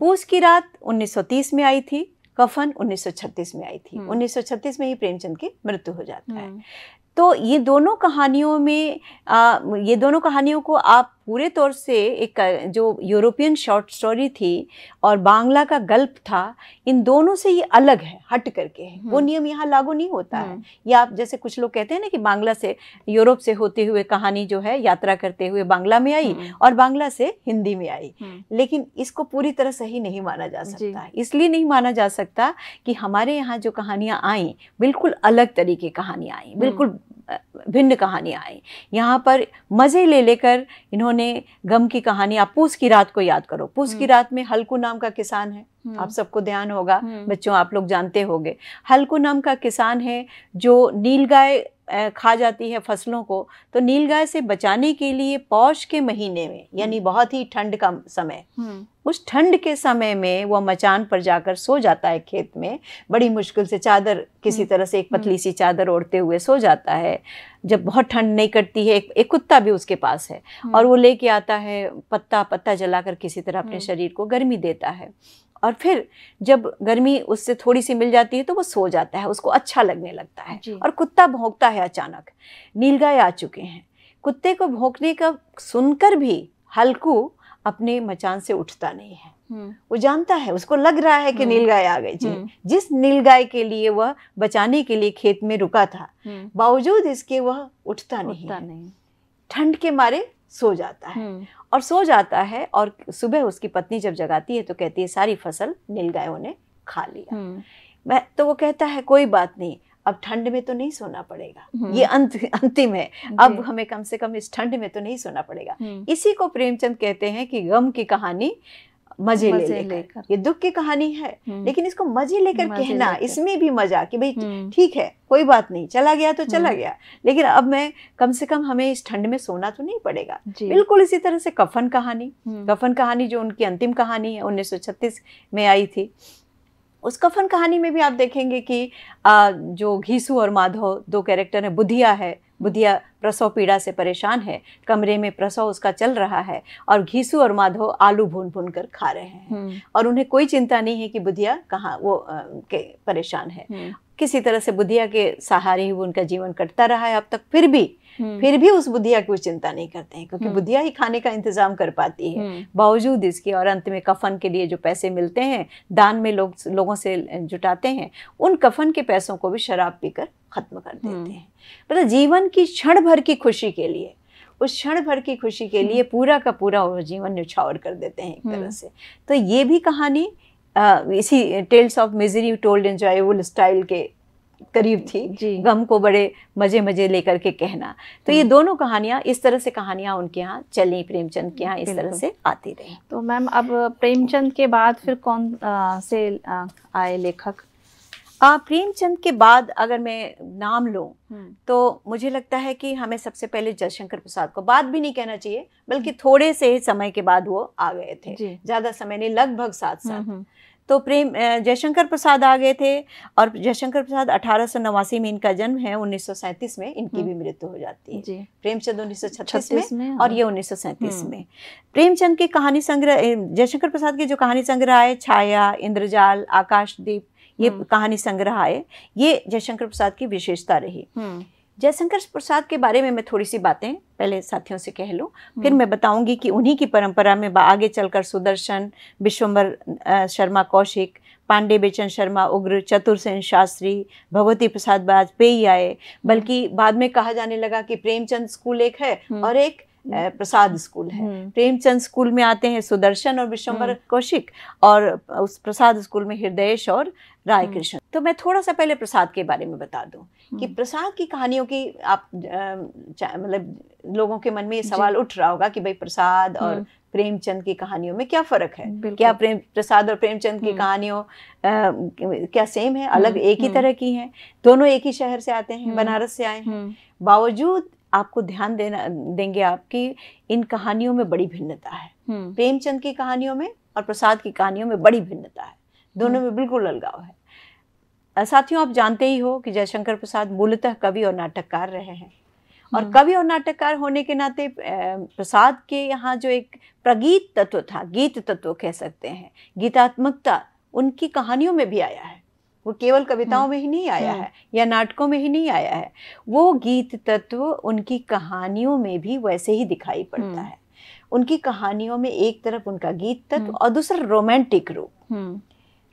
पूस की रात 1930 में आई थी कफन 1936 में आई थी 1936 में ही प्रेमचंद की मृत्यु हो जाता है तो ये दोनों कहानियों में आ, ये दोनों कहानियों को आप पूरे तौर से एक जो यूरोपियन शॉर्ट स्टोरी थी और बांग्ला का गल्प था इन दोनों से ये अलग है हट करके है वो हम्म। नियम यहाँ लागू नहीं होता है हम्म। या आप जैसे कुछ लोग कहते हैं ना कि बांग्ला से यूरोप से होते हुए कहानी जो है यात्रा करते हुए बांग्ला में आई हम्म। और बांग्ला से हिंदी में आई लेकिन इसको पूरी तरह सही नहीं माना जा सकता इसलिए नहीं माना जा सकता कि हमारे यहाँ जो कहानियाँ आई बिल्कुल अलग तरीके कहानियाँ आई बिल्कुल भिन्न कहानियाँ आई यहाँ पर मज़े ले लेकर इन्होंने गम की कहानी आप पूस की रात को याद करो पूस की हम्म। रात में हल्कू नाम का किसान है आप हम्म। सबको ध्यान होगा हम्म। बच्चों आप लोग जानते होंगे हल्कू नाम का किसान है जो नील गाय खा जाती है फसलों को तो नील गाय से बचाने के लिए पौष के महीने में हम्म। यानी बहुत ही ठंड का समय उस ठंड के समय में वह मचान पर जाकर सो जाता है खेत में बड़ी मुश्किल से चादर किसी तरह से एक पतली सी चादर ओढ़ते हुए सो जाता है जब बहुत ठंड नहीं कटती है एक, एक कुत्ता भी उसके पास है और वो लेके आता है पत्ता पत्ता जलाकर किसी तरह अपने शरीर को गर्मी देता है और फिर जब गर्मी उससे थोड़ी सी मिल जाती है तो वो सो जाता है उसको अच्छा लगने लगता है और कुत्ता भोंकता है अचानक नीलगाय आ चुके हैं कुत्ते को भोंकने का सुनकर भी हल्कू अपने मचान से उठता नहीं है हम्म। वो जानता है उसको लग रहा है कि हम्म। नीलगाय आ गई जी हम्म। जिस नीलगाय के लिए वह बचाने के लिए खेत में रुका था बावजूद इसके वह उठता नहीं ठंड के मारे सो जाता है हम्म। और सो जाता है और सुबह उसकी पत्नी जब जगाती है तो कहती है सारी फसल गायों ने खा लिया हम्म। मैं तो वो कहता है कोई बात नहीं अब ठंड में तो नहीं सोना पड़ेगा हम्म। ये अंत अंतिम है अब हमें कम से कम इस ठंड में तो नहीं सोना पड़ेगा इसी को प्रेमचंद कहते हैं कि गम की कहानी मजे ले लेकर ले ये दुख की कहानी है हम्म। लेकिन इसको मजे लेकर कहना ले इसमें भी मजा कि भाई हम्म। ठीक है कोई बात नहीं चला गया तो चला हम्म। गया लेकिन अब मैं कम से कम हमें इस ठंड में सोना तो नहीं पड़ेगा बिल्कुल इसी तरह से कफन कहानी कफन कहानी जो उनकी अंतिम कहानी है उन्नीस में आई थी उस कफन कहानी में भी आप देखेंगे कि आ, जो घीसू और माधव दो कैरेक्टर हैं बुधिया है बुधिया प्रसव पीड़ा से परेशान है कमरे में प्रसव उसका चल रहा है और घीसू और माधव आलू भून भून कर खा रहे हैं हम्म। और उन्हें कोई चिंता नहीं है कि बुधिया कहाँ वो आ, के परेशान है हम्म। किसी तरह से बुधिया के सहारे ही वो उनका जीवन कटता रहा है अब तक फिर भी हम्म। फिर भी उस बुद्धिया की चिंता नहीं करते हैं क्योंकि हम्म। बुद्धिया ही खाने का इंतजाम कर पाती है हम्म। बावजूद इसके और अंत में कफन के लिए जो पैसे मिलते हैं दान में लोग लोगों से जुटाते हैं उन कफन के पैसों को भी शराब पीकर खत्म कर देते हैं मतलब जीवन की क्षण भर की खुशी के लिए उस क्षण भर की खुशी के लिए पूरा का पूरा जीवन न्यौछावर कर देते हैं एक तरह से तो ये भी कहानी इसी tales of misery told and joyful style के करीब थी गम को बड़े मज़े मज़े लेकर के कहना तो ये हम्म। दोनों कहानियाँ इस तरह से कहानियाँ उनके यहाँ चली प्रेमचंद के यहाँ इस तरह से आती रही तो मैम अब प्रेमचंद के बाद फिर कौन आ, से आए लेखक प्रेमचंद के बाद अगर मैं नाम लूं हम्म। तो मुझे लगता है कि हमें सबसे पहले जयशंकर प्रसाद को बाद भी नहीं कहना चाहिए बल्कि हम्म। थोड़े से समय के बाद वो आ गए थे ज़्यादा समय नहीं लगभग सात साल तो प्रेम जयशंकर प्रसाद आ गए थे और जयशंकर प्रसाद अठारह में इनका जन्म है उन्नीस में इनकी हम्म। भी मृत्यु हो जाती है प्रेमचंद उन्नीस में, में और ये हाँ। उन्नीस हम्म। में प्रेमचंद के कहानी संग्रह जयशंकर प्रसाद के जो कहानी संग्रह आए छाया इंद्रजाल आकाशदीप ये हम्म। कहानी संग्रह आए ये जयशंकर प्रसाद की विशेषता रही जयशंकर प्रसाद के बारे में मैं थोड़ी सी बातें पहले साथियों से कह लूँ फिर हम्म। मैं बताऊंगी कि उन्हीं की परंपरा में आगे चलकर सुदर्शन विश्वम्बर शर्मा कौशिक पांडे बेचन शर्मा उग्र चतुरसेन शास्त्री भगवती प्रसाद वाजपेयी आए हम्म। बल्कि बाद में कहा जाने लगा कि प्रेमचंद स्कूल एक है हम्म। और एक प्रसाद हम्म। स्कूल है हम्म। प्रेमचंद स्कूल में आते हैं सुदर्शन और विश्वभर हम्म। कौशिक और उस प्रसाद स्कूल में हृदयेश और राय कृष्ण तो मैं थोड़ा सा पहले प्रसाद के बारे में बता दूं कि प्रसाद की कहानियों की आप मतलब लोगों के मन में ये सवाल उठ रहा होगा कि भाई प्रसाद और प्रेमचंद की कहानियों में क्या फर्क है क्या प्रेम प्रसाद और प्रेमचंद की कहानियों क्या सेम है अलग एक ही तरह की हैं दोनों एक ही शहर से आते हैं बनारस से आए हैं बावजूद आपको ध्यान देना देंगे आपकी इन कहानियों में बड़ी भिन्नता है हम्म। प्रेमचंद की कहानियों में और प्रसाद की कहानियों में बड़ी भिन्नता है दोनों हम्म। में बिल्कुल अलगाव है साथियों आप जानते ही हो कि जयशंकर प्रसाद मूलतः कवि और नाटककार रहे हैं और हम्म। कवि और नाटककार होने के नाते प्रसाद के यहाँ जो एक प्रगीत तत्व था गीत तत्व कह सकते हैं गीतात्मकता उनकी कहानियों में भी आया है वो केवल कविताओं हम्म। में ही नहीं आया हम्म। है या नाटकों में ही नहीं आया है वो गीत तत्व उनकी कहानियों में भी वैसे ही दिखाई पड़ता हम्म। है उनकी कहानियों में एक तरफ उनका गीत तत्व और दूसरा रोमांटिक रूप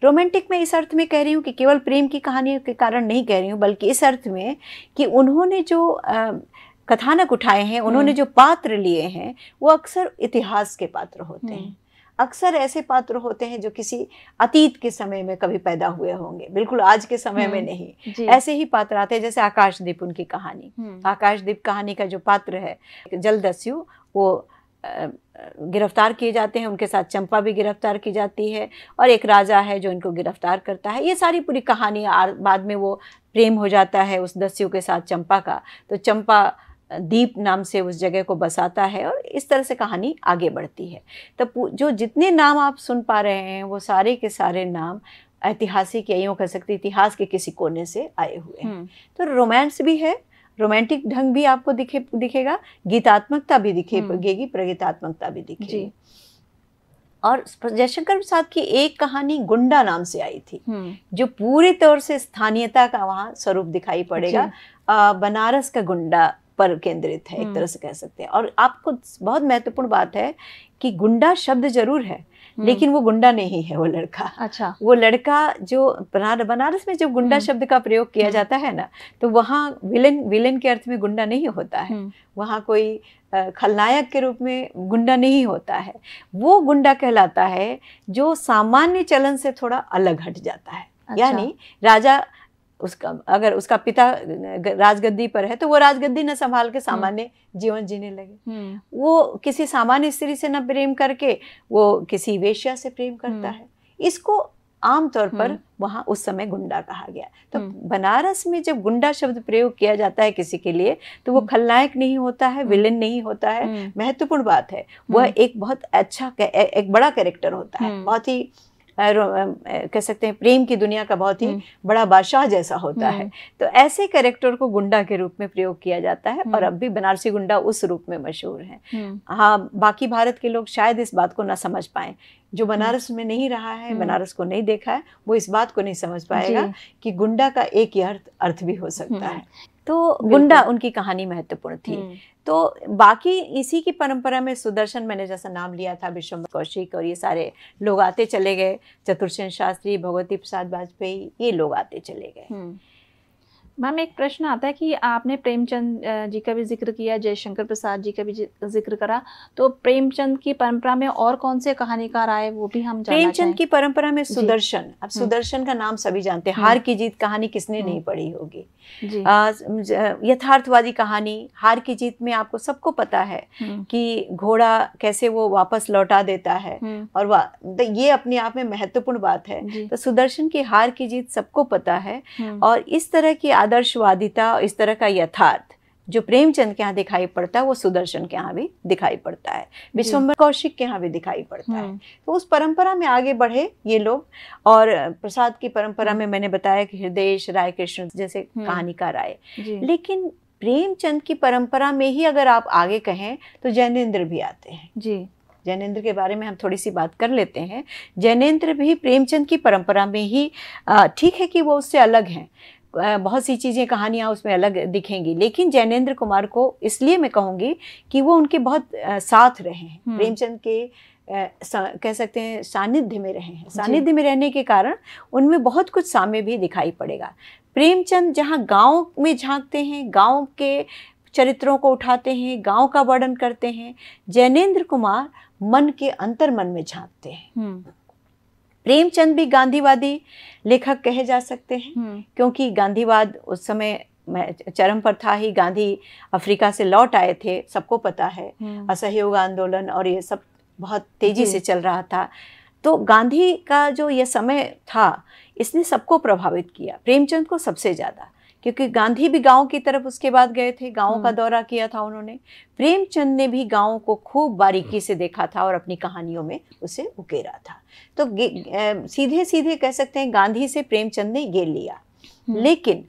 रोमांटिक में इस अर्थ में कह रही हूँ कि केवल प्रेम की कहानियों के कारण नहीं कह रही हूँ बल्कि इस अर्थ में कि उन्होंने जो कथानक उठाए हैं उन्होंने जो पात्र लिए हैं वो अक्सर इतिहास के पात्र होते हैं अक्सर ऐसे पात्र होते हैं जो किसी अतीत के समय में कभी पैदा हुए होंगे बिल्कुल आज के समय में हम्म, नहीं ऐसे ही पात्र आते हैं जैसे आकाशदीप उनकी कहानी हम्म। आकाशदीप कहानी का जो पात्र है जलदस्यु वो गिरफ्तार किए जाते हैं उनके साथ चंपा भी गिरफ्तार की जाती है और एक राजा है जो इनको गिरफ्तार करता है ये सारी पूरी कहानी बाद में वो प्रेम हो जाता है उस दस्यु के साथ चंपा का तो चंपा दीप नाम से उस जगह को बसाता है और इस तरह से कहानी आगे बढ़ती है तो जो जितने नाम आप सुन पा रहे हैं वो सारे के सारे नाम ऐतिहासिक या यूँ कह सकते इतिहास के किसी कोने से आए हुए हैं हम्म। तो रोमांस भी है रोमांटिक ढंग भी आपको दिखे दिखेगा गीतात्मकता भी दिखेगी हम्म। प्रगीतात्मकता भी दिखेगी और जयशंकर प्रसाद की एक कहानी गुंडा नाम से आई थी हम्म। जो पूरे तौर से स्थानीयता का वहाँ स्वरूप दिखाई पड़ेगा आ, बनारस का गुंडा पर केंद्रित है एक हम्म। तरह से कह सकते हैं और आपको बहुत महत्वपूर्ण बात है कि गुंडा शब्द जरूर है हम्म। लेकिन वो गुंडा नहीं है वो लड़का अच्छा वो लड़का जो बनारस में जो गुंडा हम्म। शब्द का प्रयोग किया जाता है ना तो वहाँ विलेन विलेन के अर्थ में गुंडा नहीं होता है वहाँ कोई खलनायक के रूप में गुंडा नहीं होता है वो गुंडा कहलाता है जो सामान्य चलन से थोड़ा अलग हट जाता है अच्छा। यानी राजा उसका अगर उसका पिता राजगद्दी पर है तो वो राजगद्दी न संभाल के हम्म। सामान्य जीवन जीने लगे हम्म। वो किसी सामान्य स्त्री से न प्रेम करके वो किसी वेश्या से प्रेम करता हम्म। है इसको आमतौर पर वहां उस समय गुंडा कहा गया तो बनारस में जब गुंडा शब्द प्रयोग किया जाता है किसी के लिए तो वो खलनायक नहीं होता है विलेन नहीं होता है महत्वपूर्ण बात है वह एक बहुत अच्छा एक बड़ा कैरेक्टर होता है बहुत ही कह सकते हैं प्रेम की दुनिया का बहुत ही हम्म। बड़ा बादशाह जैसा होता है हम्म। तो ऐसे करेक्टर को गुंडा के रूप में प्रयोग किया जाता है और हम्म। अब भी बनारसी गुंडा उस रूप में मशहूर है हाँ बाकी भारत के लोग शायद इस बात को ना समझ पाए जो बनारस में नहीं रहा है बनारस को नहीं देखा है वो इस बात को नहीं समझ पाएगा कि गुंडा का एक ही अर्थ अर्थ भी हो सकता है तो गुंडा उनकी कहानी महत्वपूर्ण थी तो बाकी इसी की परंपरा में सुदर्शन मैंने जैसा नाम लिया था विश्व कौशिक और ये सारे लोग आते चले गए चतुर्सेन शास्त्री भगवती प्रसाद वाजपेयी ये लोग आते चले गए हम्म। मैम एक प्रश्न आता है कि आपने प्रेमचंद जी का भी जिक्र किया जयशंकर प्रसाद जी का भी जिक्र करा तो प्रेमचंद की परंपरा में और कौन से कहानीकार आए वो भी हम प्रेमचंद की परंपरा में सुदर्शन अब हम्म। सुदर्शन का नाम सभी जानते हैं हम्म। हार की जीत कहानी किसने हम्म। नहीं पढ़ी होगी यथार्थवादी कहानी हार की जीत में आपको सबको पता है कि घोड़ा कैसे वो वापस लौटा देता है और ये अपने आप में महत्वपूर्ण बात है तो सुदर्शन की हार की जीत सबको पता है और इस तरह की आदर्शवादिता इस तरह का यथार्थ जो प्रेमचंद के यहाँ दिखाई पड़ता है वो सुदर्शन के यहाँ भी दिखाई पड़ता है विश्वम्बर कौशिक के यहाँ भी दिखाई पड़ता है हम्म। तो उस परंपरा में आगे बढ़े ये लोग और प्रसाद की परंपरा में हम्म। मैंने बताया कि हृदय राय कृष्ण जैसे हम्म। कहानीकार आए लेकिन प्रेमचंद की परंपरा में ही अगर आप आगे कहें तो जैनेन्द्र भी आते हैं जी जैनेन्द्र के बारे में हम थोड़ी सी बात कर लेते हैं जैनेन्द्र भी प्रेमचंद की परंपरा में ही ठीक है कि वो उससे अलग हैं बहुत सी चीज़ें कहानियाँ उसमें अलग दिखेंगी लेकिन जैनेन्द्र कुमार को इसलिए मैं कहूँगी कि वो उनके बहुत साथ रहे हैं हम्म। प्रेमचंद के कह सकते हैं सानिध्य में रहे हैं सानिध्य में रहने के कारण उनमें बहुत कुछ साम्य भी दिखाई पड़ेगा प्रेमचंद जहाँ गांव में झांकते हैं गांव के चरित्रों को उठाते हैं गांव का वर्णन करते हैं जैनेन्द्र कुमार मन के अंतर मन में झांकते हैं हम्म। प्रेमचंद भी गांधीवादी लेखक कहे जा सकते हैं हम्म। क्योंकि गांधीवाद उस समय चरम पर था ही गांधी अफ्रीका से लौट आए थे सबको पता है हम्म। असहयोग आंदोलन और ये सब बहुत तेजी से चल रहा था तो गांधी का जो ये समय था इसने सबको प्रभावित किया प्रेमचंद को सबसे ज़्यादा क्योंकि गांधी भी गांव की तरफ उसके बाद गए थे गांव का हम्म। दौरा किया था उन्होंने प्रेमचंद ने भी गांव को खूब बारीकी हम्म। से देखा था और अपनी कहानियों में उसे उकेरा था तो सीधे सीधे कह सकते हैं गांधी से प्रेमचंद ने ये लिया हम्म। लेकिन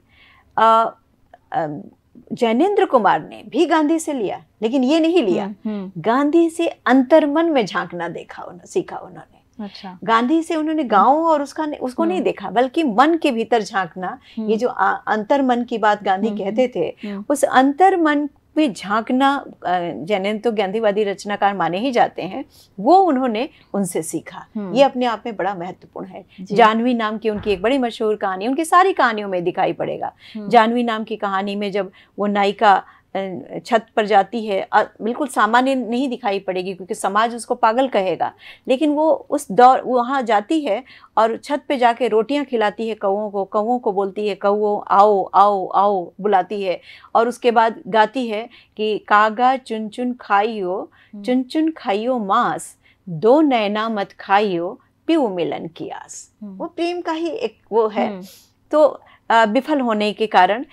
जैनेन्द्र कुमार ने भी गांधी से लिया लेकिन ये नहीं लिया गांधी से अंतर्मन में झांकना देखा उन्होंने सीखा उन्होंने अच्छा गांधी से उन्होंने गांव और उसका उसको नहीं हम्म। देखा बल्कि मन के भीतर झांकना हम्म। ये जो अंतर मन की बात गांधी हम्म, कहते थे उस अंतर मन में झांकना जैन तो गांधीवादी रचनाकार माने ही जाते हैं वो उन्होंने उनसे सीखा ये अपने आप में बड़ा महत्वपूर्ण है जानवी नाम की उनकी एक बड़ी मशहूर कहानी उनकी सारी कहानियों में दिखाई पड़ेगा जानवी नाम की कहानी में जब वो नायिका छत पर जाती है बिल्कुल सामान्य नहीं दिखाई पड़ेगी क्योंकि समाज उसको पागल कहेगा लेकिन वो उस दौर वहाँ जाती है और छत पे जाके रोटियाँ खिलाती है कौओं को कौओं को बोलती है कौओ आओ आओ आओ बुलाती है और उसके बाद गाती है कि कागा चुन चुन खाइयो हम्म। चुन चुन खाइयो मांस दो नैना मत खाइयो पिओ मिलन की आस हम्म। वो प्रेम का ही एक वो है हम्म। तो विफल होने के कारण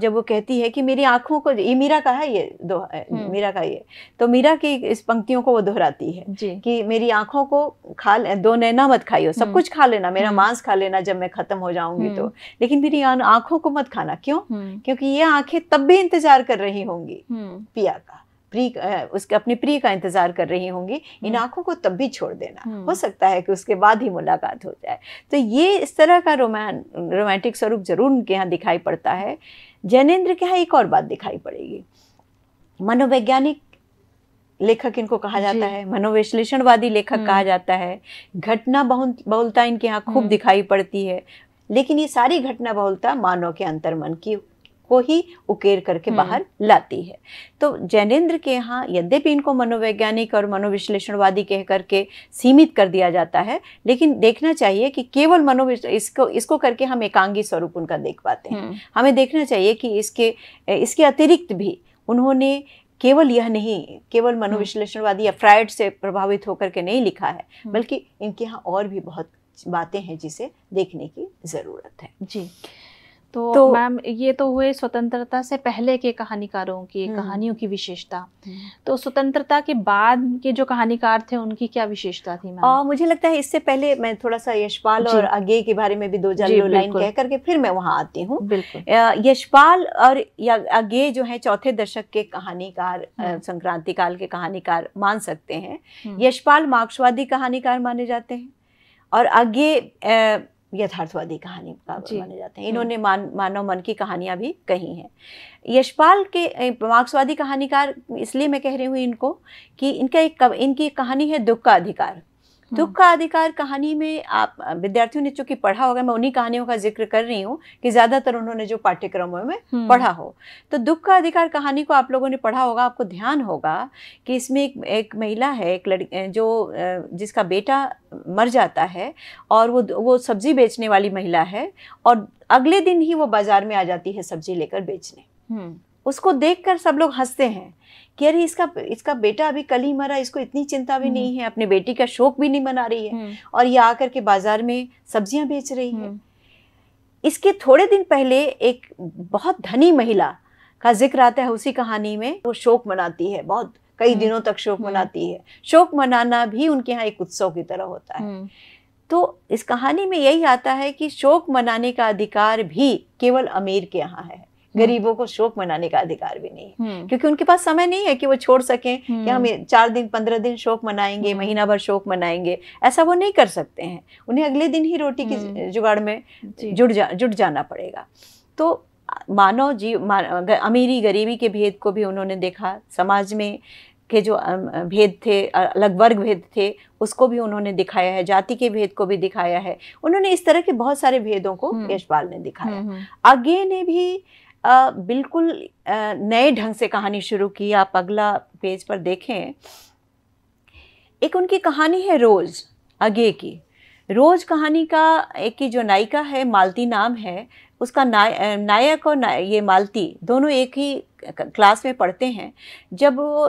जब वो कहती है कि मेरी आंखों को ये मीरा का है ये दो हम्म। मीरा का ये तो मीरा की इस पंक्तियों को वो दोहराती है कि मेरी आंखों को खा दो नैना मत खाइयो सब हम्म। कुछ खा लेना मेरा हम्म। मांस खा लेना जब मैं खत्म हो जाऊंगी तो लेकिन मेरी आंखों को मत खाना क्यों क्योंकि ये आंखें तब भी इंतजार कर रही होंगी पिया का प्री उसके अपने प्रिय का इंतजार कर रही होंगी इन हम्म। आंखों को तब भी छोड़ देना हम्म। हो सकता है कि उसके बाद ही मुलाकात हो जाए तो ये इस तरह का रोमान रोमांटिक स्वरूप जरूर उनके यहाँ दिखाई पड़ता है जैनेन्द्र के यहाँ एक और बात दिखाई पड़ेगी मनोवैज्ञानिक लेखक इनको कहा जाता है मनोविश्लेषणवादी लेखक कहा हम्म। जाता है घटना बहुत बहुलता इनके यहाँ खूब दिखाई पड़ती है लेकिन ये सारी घटना बहुलता मानव के अंतर्मन की को ही उकेर करके हम्म। बाहर लाती है तो जैनेन्द्र के यहाँ यद्यपि इनको मनोवैज्ञानिक और मनोविश्लेषणवादी कह करके सीमित कर दिया जाता है लेकिन देखना चाहिए कि केवल मनो इसको इसको करके हम एकांगी स्वरूप उनका देख पाते हैं हम्म। हमें देखना चाहिए कि इसके इसके अतिरिक्त भी उन्होंने केवल यह नहीं केवल हम्म। मनोविश्लेषणवादी या फ्राइड से प्रभावित होकर के नहीं लिखा है बल्कि इनके यहाँ और भी बहुत बातें हैं जिसे देखने की ज़रूरत है जी तो, तो मैम ये तो हुए स्वतंत्रता से पहले के कहानीकारों की हम्म। कहानियों की विशेषता हम्म। तो स्वतंत्रता के बाद के जो कहानीकार थे उनकी क्या विशेषता थी मैम मुझे लगता है इससे पहले मैं थोड़ा सा यशपाल और अगे के बारे में भी दो चार लाइन कह करके फिर मैं वहाँ आती हूँ यशपाल और अगे जो है चौथे दशक के कहानीकार हम्म। संक्रांति काल के कहानीकार मान सकते हैं यशपाल मार्क्सवादी कहानीकार माने जाते हैं और आगे यथार्थवादी कहानी माने जाते हैं इन्होंने हम्म। मान मानव मन की कहानियां भी कही हैं यशपाल के मार्क्सवादी कहानीकार इसलिए मैं कह रही हूँ इनको कि इनका एक इनकी एक कहानी है दुख का अधिकार हाँ। दुख का अधिकार कहानी में आप विद्यार्थियों ने चूंकि पढ़ा होगा मैं उन्हीं कहानियों का जिक्र कर रही हूँ कि ज्यादातर उन्होंने जो पाठ्यक्रमों में हम्म। पढ़ा हो तो दुख का अधिकार कहानी को आप लोगों ने पढ़ा होगा आपको ध्यान होगा कि इसमें एक एक महिला है एक लड़की जो जिसका बेटा मर जाता है और वो वो सब्जी बेचने वाली महिला है और अगले दिन ही वो बाजार में आ जाती है सब्जी लेकर बेचने हम्म। उसको देखकर सब लोग हंसते हैं कि अरे इसका इसका बेटा अभी कल ही मरा इसको इतनी चिंता भी हम्म। नहीं है अपने बेटी का शोक भी नहीं मना रही है हम्म। और ये आकर के बाजार में सब्जियां बेच रही है हम्म। इसके थोड़े दिन पहले एक बहुत धनी महिला का जिक्र आता है उसी कहानी में वो शोक मनाती है बहुत कई दिनों तक शोक मनाती है शोक मनाना भी उनके यहाँ एक उत्सव की तरह होता है तो इस कहानी में यही आता है कि शोक मनाने का अधिकार भी केवल अमीर के यहाँ है हम्म। गरीबों को शोक मनाने का अधिकार भी नहीं है हम्म। क्योंकि उनके पास समय नहीं है कि वो छोड़ सकें कि हम्म। हम चार दिन पंद्रह दिन शोक मनाएंगे महीना भर शोक मनाएंगे ऐसा वो नहीं कर सकते हैं उन्हें अगले दिन ही रोटी की जुगाड़ में जुड़ जा जुट जाना पड़ेगा तो मानव जीव मा, अमीरी गरीबी के भेद को भी उन्होंने देखा समाज में के जो भेद थे अलग वर्ग भेद थे उसको भी उन्होंने दिखाया है जाति के भेद को भी दिखाया है उन्होंने इस तरह के बहुत सारे भेदों को यशपाल ने दिखाया आगे ने भी बिल्कुल नए ढंग से कहानी शुरू की आप अगला पेज पर देखें एक उनकी कहानी है रोज़ आगे की रोज़ कहानी का एक की जो नायिका है मालती नाम है उसका नाय नायक और नाय, ये मालती दोनों एक ही क्लास में पढ़ते हैं जब वो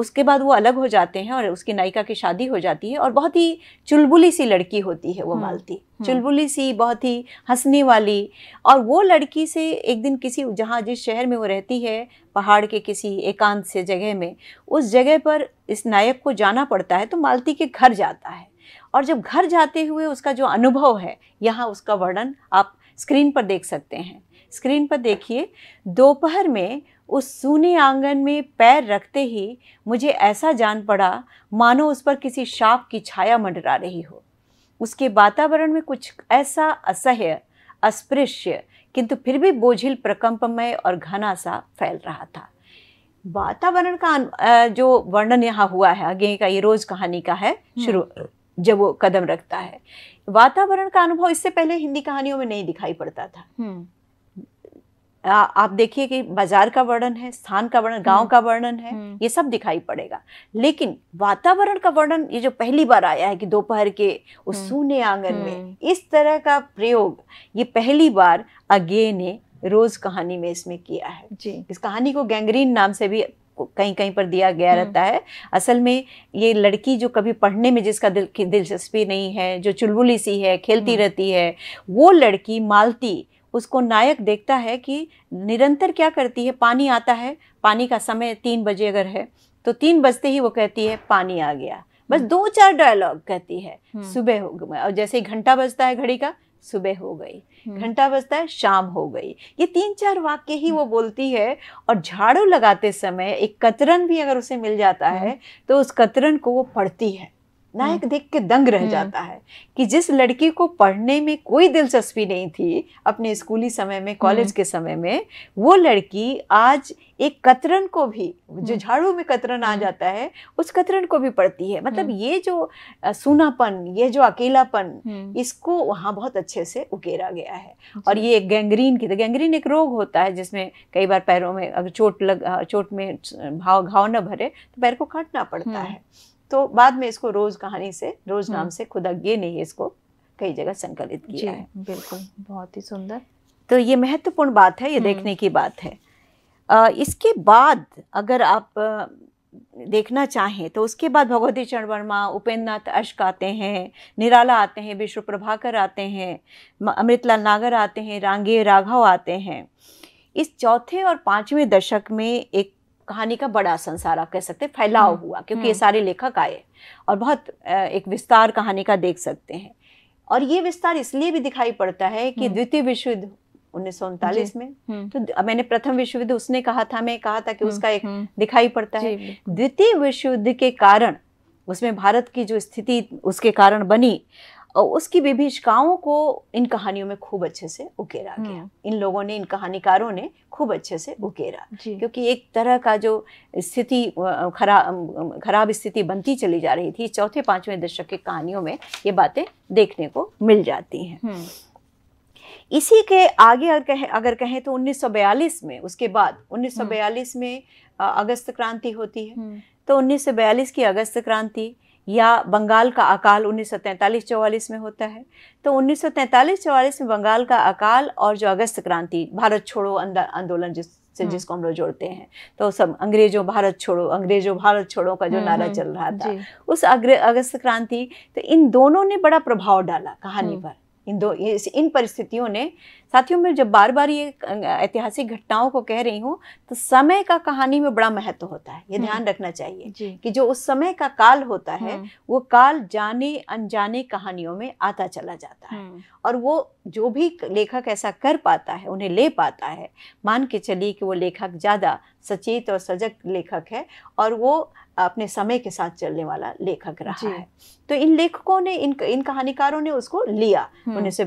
उसके बाद वो अलग हो जाते हैं और उसकी नायिका की शादी हो जाती है और बहुत ही चुलबुली सी लड़की होती है वो हम्म, मालती हम्म। चुलबुली सी बहुत ही हंसने वाली और वो लड़की से एक दिन किसी जहाँ जिस शहर में वो रहती है पहाड़ के किसी एकांत से जगह में उस जगह पर इस नायक को जाना पड़ता है तो मालती के घर जाता है और जब घर जाते हुए उसका जो अनुभव है यहाँ उसका वर्णन आप स्क्रीन पर देख सकते हैं स्क्रीन पर देखिए दोपहर में उस सूने आंगन में पैर रखते ही मुझे ऐसा जान पड़ा मानो उस पर किसी शाप की छाया मंडरा रही हो उसके वातावरण में कुछ ऐसा असह्य अस्पृश्य किंतु फिर भी बोझिल प्रकंपमय और घना सा फैल रहा था वातावरण का जो वर्णन यहाँ हुआ है आगे का ये रोज़ कहानी का है हम्म। शुरू जब वो कदम रखता है वातावरण का अनुभव इससे पहले हिंदी कहानियों में नहीं दिखाई पड़ता था हम्म। आ, आप देखिए कि बाजार का वर्णन है स्थान का वर्णन गांव हम्म। का वर्णन है हम्म। ये सब दिखाई पड़ेगा लेकिन वातावरण का वर्णन ये जो पहली बार आया है कि दोपहर के उस हम्म। सूने आंगन में इस तरह का प्रयोग ये पहली बार अगे ने रोज कहानी में इसमें किया है जी इस कहानी को गैंग्रीन नाम से भी कहीं कहीं पर दिया गया रहता है असल में ये लड़की जो कभी पढ़ने में जिसका दिल दिलचस्पी नहीं है जो चुलबुली सी है खेलती रहती है वो लड़की मालती उसको नायक देखता है कि निरंतर क्या करती है पानी आता है पानी का समय तीन बजे अगर है तो तीन बजते ही वो कहती है पानी आ गया बस हम्म। दो चार डायलॉग कहती है हम्म। सुबह हो और जैसे घंटा बजता है घड़ी का सुबह हो गई हम्म। घंटा बजता है शाम हो गई ये तीन चार वाक्य ही वो बोलती है और झाड़ू लगाते समय एक कतरन भी अगर उसे मिल जाता है तो उस कतरन को वो पढ़ती है नायक हम्म। देख के दंग रह हम्म। जाता है कि जिस लड़की को पढ़ने में कोई दिलचस्पी नहीं थी अपने स्कूली समय में कॉलेज हम्म। के समय में वो लड़की आज एक कतरन को भी जो झाड़ू में कतरन आ जाता है उस कतरन को भी पढ़ती है मतलब ये जो सूनापन ये जो अकेलापन इसको वहाँ बहुत अच्छे से उकेरा गया है और ये गैंग्रीन की तो गैंग्रीन एक रोग होता है जिसमें कई बार पैरों में अगर चोट लग चोट में भाव घाव न भरे तो पैर को काटना पड़ता है तो बाद में इसको रोज कहानी से रोज नाम हम्म। से खुदा ये नहीं इसको कई जगह संकलित किया है बिल्कुल बहुत ही सुंदर तो ये महत्वपूर्ण बात है ये हम्म। देखने की बात है आ, इसके बाद अगर आप देखना चाहें तो उसके बाद भगवती चरण वर्मा उपेंद्रनाथ नाथ अश्क आते हैं निराला आते हैं विश्व प्रभाकर आते हैं अमृतलाल नागर आते हैं रांगे राघव आते हैं इस चौथे और पांचवें दशक में एक कहानी का बड़ा संसार आप कह सकते हैं फैलाव हम्म, हुआ क्योंकि ये हम्म। सारे लेखक आए और बहुत एक विस्तार कहानी का देख सकते हैं और ये विस्तार इसलिए भी दिखाई पड़ता है कि हम्म। द्वितीय विश्व युद्ध उन्नीस में तो मैंने प्रथम विश्व युद्ध उसने कहा था मैं कहा था कि उसका एक दिखाई पड़ता है द्वितीय विश्व युद्ध के कारण उसमें भारत की जो स्थिति उसके कारण बनी और उसकी विभिषिकाओं को इन कहानियों में खूब अच्छे से उकेरा हम्म। गया इन लोगों ने इन कहानीकारों ने खूब अच्छे से उकेरा क्योंकि एक तरह का जो स्थिति खराब खराब स्थिति बनती चली जा रही थी चौथे पांचवें दशक की कहानियों में ये बातें देखने को मिल जाती हैं हम्म। इसी के आगे अगर कहें अगर कहें तो 1942 में उसके बाद 1942 हम्म। में अगस्त क्रांति होती है तो 1942 की अगस्त क्रांति या बंगाल का अकाल उन्नीस सौ में होता है तो उन्नीस सौ में बंगाल का अकाल और जो अगस्त क्रांति भारत छोड़ो आंदोलन जिस से हम्म। जिसको हम लोग जोड़ते हैं तो सब अंग्रेजों भारत छोड़ो अंग्रेजों भारत छोड़ो का जो हम्म, नारा हम्म। चल रहा था उस अगस्त क्रांति तो इन दोनों ने बड़ा प्रभाव डाला कहानी पर इन दो इन परिस्थितियों ने साथियों में जब बार बार ये ऐतिहासिक घटनाओं को कह रही हूँ तो समय का कहानी में बड़ा महत्व होता है ये हम्म। ध्यान रखना चाहिए कि जो उस समय का काल होता है हम्म। वो काल जाने अनजाने कहानियों में आता चला जाता है हम्म। और वो जो भी लेखक ऐसा कर पाता है उन्हें ले पाता है मान के चलिए कि वो लेखक ज़्यादा सचेत और सजग लेखक है और वो अपने समय के साथ चलने वाला लेखक रहा है तो इन लेखकों ने इन इन कहानीकारों ने उसको लिया हम्म। उन्हें से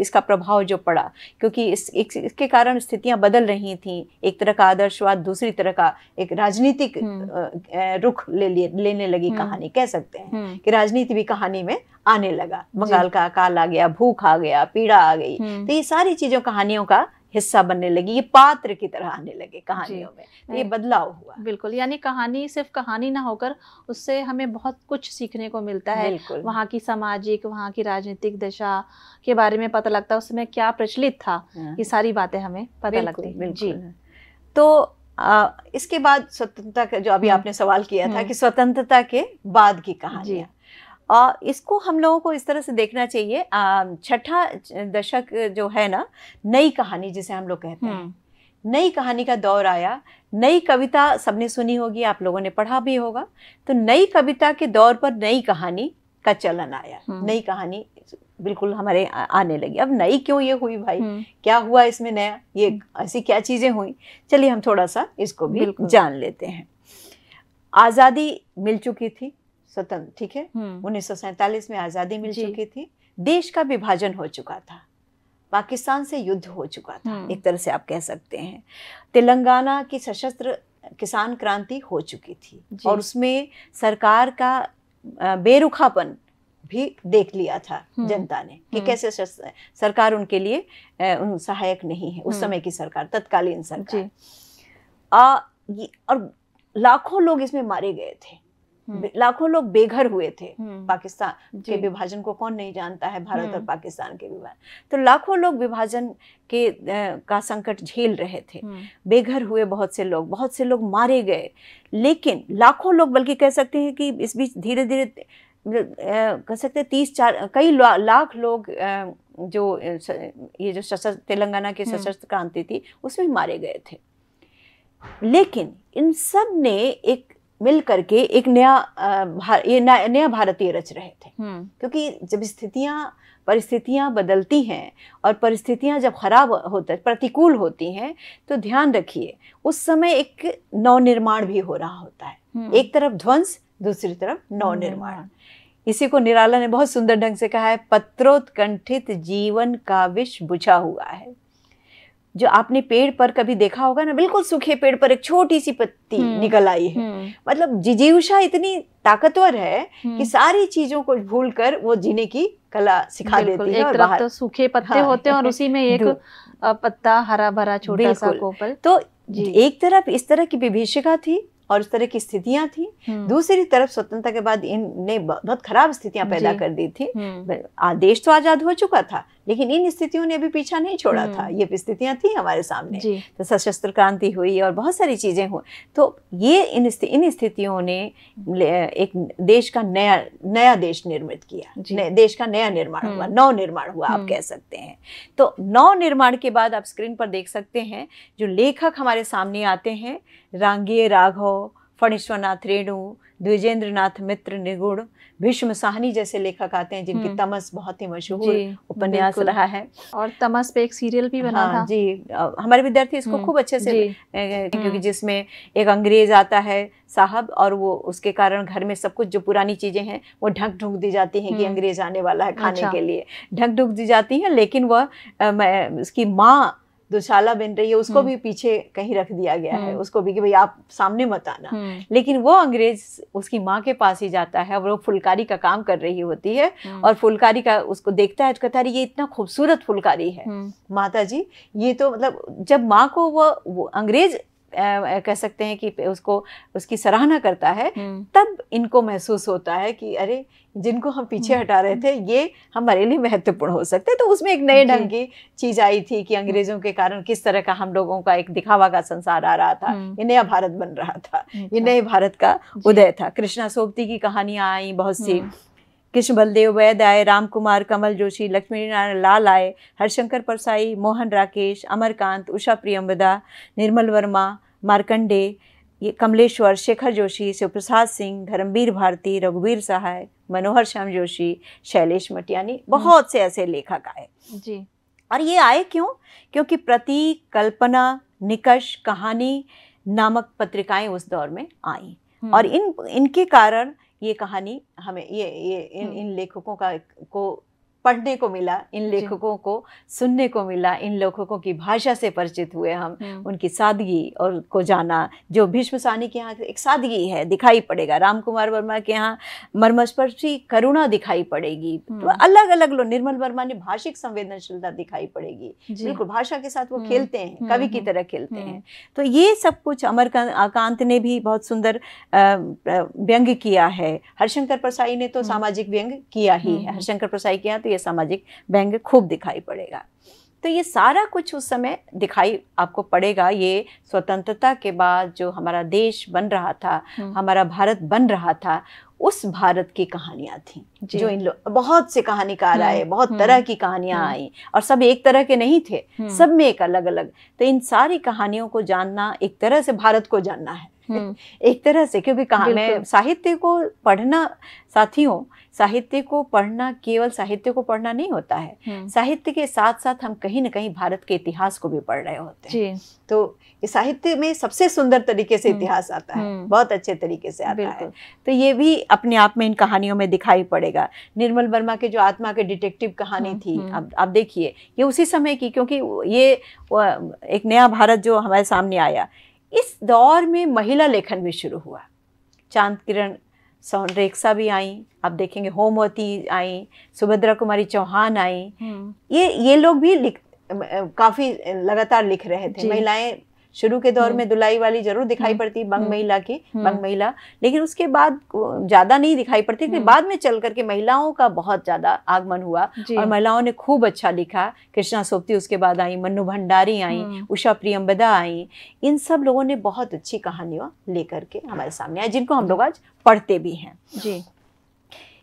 इसका प्रभाव जो पड़ा क्योंकि इस, इस इसके कारण स्थितियां बदल रही थी एक तरह का आदर्शवाद दूसरी तरह का एक राजनीतिक हम्म। रुख ले लिए लेने लगी हम्म। कहानी कह सकते हैं कि राजनीति भी कहानी में आने लगा बंगाल का अकाल आ गया भूख आ गया पीड़ा आ गई तो ये सारी चीजों कहानियों का हिस्सा बनने लगी ये पात्र की तरह आने लगे कहानियों में तो ये बदलाव हुआ बिल्कुल यानी कहानी सिर्फ कहानी ना होकर उससे हमें बहुत कुछ सीखने को मिलता है वहाँ की सामाजिक वहाँ की राजनीतिक दशा के बारे में पता लगता है उसमें क्या प्रचलित था हाँ। ये सारी बातें हमें पता लगती है जी तो आ, इसके बाद स्वतंत्रता का जो अभी हम्म। आपने सवाल किया था हम्म। कि स्वतंत्रता के बाद की कहानियां आ, इसको हम लोगों को इस तरह से देखना चाहिए छठा दशक जो है ना नई कहानी जिसे हम लोग कहते हैं हम्म। नई कहानी का दौर आया नई कविता सबने सुनी होगी आप लोगों ने पढ़ा भी होगा तो नई कविता के दौर पर नई कहानी का चलन आया हम्म। नई कहानी बिल्कुल हमारे आने लगी अब नई क्यों ये हुई भाई हम्म। क्या हुआ इसमें नया ये ऐसी क्या चीज़ें हुई चलिए हम थोड़ा सा इसको भी जान लेते हैं आज़ादी मिल चुकी थी स्वतंत्र ठीक है हम्म। उन्नीस में आज़ादी मिल चुकी थी देश का विभाजन हो चुका था पाकिस्तान से युद्ध हो चुका था हम्म। एक तरह से आप कह सकते हैं तेलंगाना की सशस्त्र किसान क्रांति हो चुकी थी और उसमें सरकार का बेरुखापन भी देख लिया था हम्म। जनता ने कि कैसे सरकार उनके लिए उन सहायक नहीं है उस समय की सरकार तत्कालीन सरकार आ, और लाखों लोग इसमें मारे गए थे हम्म। लाखों लोग बेघर हुए थे हम्म। पाकिस्तान के विभाजन को कौन नहीं जानता है भारत और हम्म। पाकिस्तान के विभाजन तो लाखों लोग विभाजन के आ, का संकट झेल रहे थे बेघर हुए बहुत से लोग बहुत से लोग मारे गए लेकिन लाखों लोग बल्कि कह सकते हैं कि इस बीच धीरे धीरे मतलब, कह सकते हैं तीस चार कई लाख लोग जो ये जो सशस्त्र तेलंगाना की सशस्त्र क्रांति थी उसमें मारे गए थे लेकिन इन सब ने एक मिल करके एक नया ये नया भारतीय रच रहे थे हम्म। क्योंकि जब स्थितियाँ परिस्थितियाँ बदलती हैं और परिस्थितियाँ जब खराब होता प्रतिकूल होती हैं तो ध्यान रखिए उस समय एक नवनिर्माण भी हो रहा होता है हम्म। एक तरफ ध्वंस दूसरी तरफ नवनिर्माण इसी को निराला ने बहुत सुंदर ढंग से कहा है पत्रोत्कंठित जीवन का विष बुझा हुआ है जो आपने पेड़ पर कभी देखा होगा ना बिल्कुल सूखे पेड़ पर एक छोटी सी पत्ती हम्म, निकल आई है हम्म। मतलब जिजीवशा इतनी ताकतवर है हम्म। कि सारी चीजों को भूल कर वो जीने की कला सिखा देती है एक तरफ तो सूखे पत्ते हाँ, होते हैं और उसी में एक पत्ता हरा भरा छोटा सा कोपल तो एक तरफ इस तरह की विभीषिका थी और इस तरह की स्थितियां थी दूसरी तरफ स्वतंत्रता के बाद इनने बहुत खराब स्थितियां पैदा कर दी थी देश तो आजाद हो चुका था लेकिन इन स्थितियों ने अभी पीछा नहीं छोड़ा हम्म। था ये स्थितियां थी हमारे सामने तो सशस्त्र क्रांति हुई और बहुत सारी चीज़ें हुई तो ये इन इन स्थितियों ने एक देश का नया नया देश निर्मित किया देश का नया निर्माण हुआ हम्म। नव निर्माण हुआ आप हम्म। कह सकते हैं तो नव निर्माण के बाद आप स्क्रीन पर देख सकते हैं जो लेखक हमारे सामने आते हैं रांगे राघव फणीश्वरनाथ रेणु द्विजेंद्र नाथ मित्र निगुण भीष्म साहनी जैसे लेखक आते हैं जिनकी हम्म। तमस बहुत ही मशहूर उपन्यास रहा है और तमस पे एक सीरियल भी बना हाँ, था जी हमारे विद्यार्थी इसको हम्म, खूब अच्छे से क्योंकि हम्म। जिसमें एक अंग्रेज आता है साहब और वो उसके कारण घर में सब कुछ जो पुरानी चीजें हैं वो ढक ढूंक दी जाती हैं कि अंग्रेज आने वाला है खाने अच्छा। के लिए ढक ढूंक दी जाती हैं लेकिन वह उसकी माँ दुशाला बन रही है उसको हम्म। भी पीछे कहीं रख दिया गया है हम्म। उसको भी कि भाई आप सामने मत आना हम्म। लेकिन वो अंग्रेज उसकी माँ के पास ही जाता है और वो फुलकारी का काम कर रही होती है और फुलकारी का उसको देखता है तो कहता है ये इतना खूबसूरत फुलकारी है माता जी ये तो मतलब जब माँ को वो, वो अंग्रेज कह सकते हैं कि उसको उसकी सराहना करता है हम्म। तब इनको महसूस होता है कि अरे जिनको हम पीछे हम्म। हटा रहे थे ये हमारे लिए महत्वपूर्ण हो सकते तो उसमें एक नए ढंग की चीज आई थी कि अंग्रेजों के कारण किस तरह का हम लोगों का एक दिखावा का संसार आ रहा था हम्म। ये नया भारत बन रहा था ये अच्छा। नए भारत का उदय था कृष्णा सोबती की कहानियां आई बहुत सी कृष्ण बलदेव वैद आए राम कुमार कमल जोशी लक्ष्मी नारायण लाल आए हरशंकर परसाई मोहन राकेश अमरकांत उषा प्रियम्बदा निर्मल वर्मा मार्कंडे ये कमलेश्वर शेखर जोशी शिवप्रसाद सिंह धर्मवीर भारती रघुवीर सहाय मनोहर श्याम जोशी शैलेश मटियानी हम्म। बहुत से ऐसे लेखक आए जी और ये आए क्यों क्योंकि प्रतीक कल्पना निकष कहानी नामक पत्रिकाएं उस दौर में आई हम्म। और इन इनके कारण ये कहानी हमें ये ये इन हम्म। इन लेखकों का को पढ़ने को मिला इन लेखकों को सुनने को मिला इन लेखकों की भाषा से परिचित हुए हम हम्म। उनकी सादगी और को जाना जो भीष्म सानी के यहाँ एक सादगी है दिखाई पड़ेगा राम कुमार वर्मा के यहाँ मर्मस्पर्शी करुणा दिखाई पड़ेगी हम्म। तो अलग अलग लोग निर्मल वर्मा ने भाषिक संवेदनशीलता दिखाई पड़ेगी बिल्कुल भाषा के साथ वो हम्म। खेलते हैं कवि की तरह खेलते हैं तो ये सब कुछ अमर कांत ने भी बहुत सुंदर व्यंग किया है हरशंकर प्रसाई ने तो सामाजिक व्यंग किया ही है हरशंकर प्रसाई के यहाँ तो ये सामाजिक व्यंग्य खूब दिखाई पड़ेगा तो ये सारा कुछ उस समय दिखाई आपको पड़ेगा ये स्वतंत्रता के बाद जो हमारा देश बन रहा था हम्म। हमारा भारत बन रहा था उस भारत की कहानियाँ थी जो इन लोग बहुत से कहानीकार आए हम्म, बहुत हम्म, तरह की कहानियाँ आई और सब एक तरह के नहीं थे सब में एक अलग अलग तो इन सारी कहानियों को जानना एक तरह से भारत को जानना है हम्म। एक तरह से क्योंकि कहा मैं साहित्य को पढ़ना साथियों साहित्य को पढ़ना केवल साहित्य को पढ़ना नहीं होता है हम्म। साहित्य के साथ साथ हम कहीं ना कहीं भारत के इतिहास को भी पढ़ रहे होते हैं तो साहित्य में सबसे सुंदर तरीके से हम्म। इतिहास आता है बहुत अच्छे तरीके से आता है तो ये भी अपने आप में इन कहानियों में दिखाई पड़ेगा निर्मल वर्मा के जो आत्मा के डिटेक्टिव कहानी थी अब आप देखिए ये उसी समय की क्योंकि ये एक नया भारत जो हमारे सामने आया इस दौर में महिला लेखन भी शुरू हुआ चांद किरण सौन भी आई आप देखेंगे होमवती आई सुभद्रा कुमारी चौहान आई हम्म। ये ये लोग भी लिख काफ़ी लगातार लिख रहे थे महिलाएं शुरू के दौर हम्म। में दुलाई वाली जरूर दिखाई हम्म। पड़ती बंग हम्म। महिला की बंग महिला लेकिन उसके बाद ज्यादा नहीं दिखाई पड़ती क्योंकि बाद में चल करके महिलाओं का बहुत ज्यादा आगमन हुआ और महिलाओं ने खूब अच्छा लिखा कृष्णा सोपती उसके बाद आई मन्नू भंडारी आई उषा प्रियम्बदा आई इन सब लोगों ने बहुत अच्छी कहानियों लेकर के हमारे सामने आई जिनको हम लोग आज पढ़ते भी हैं जी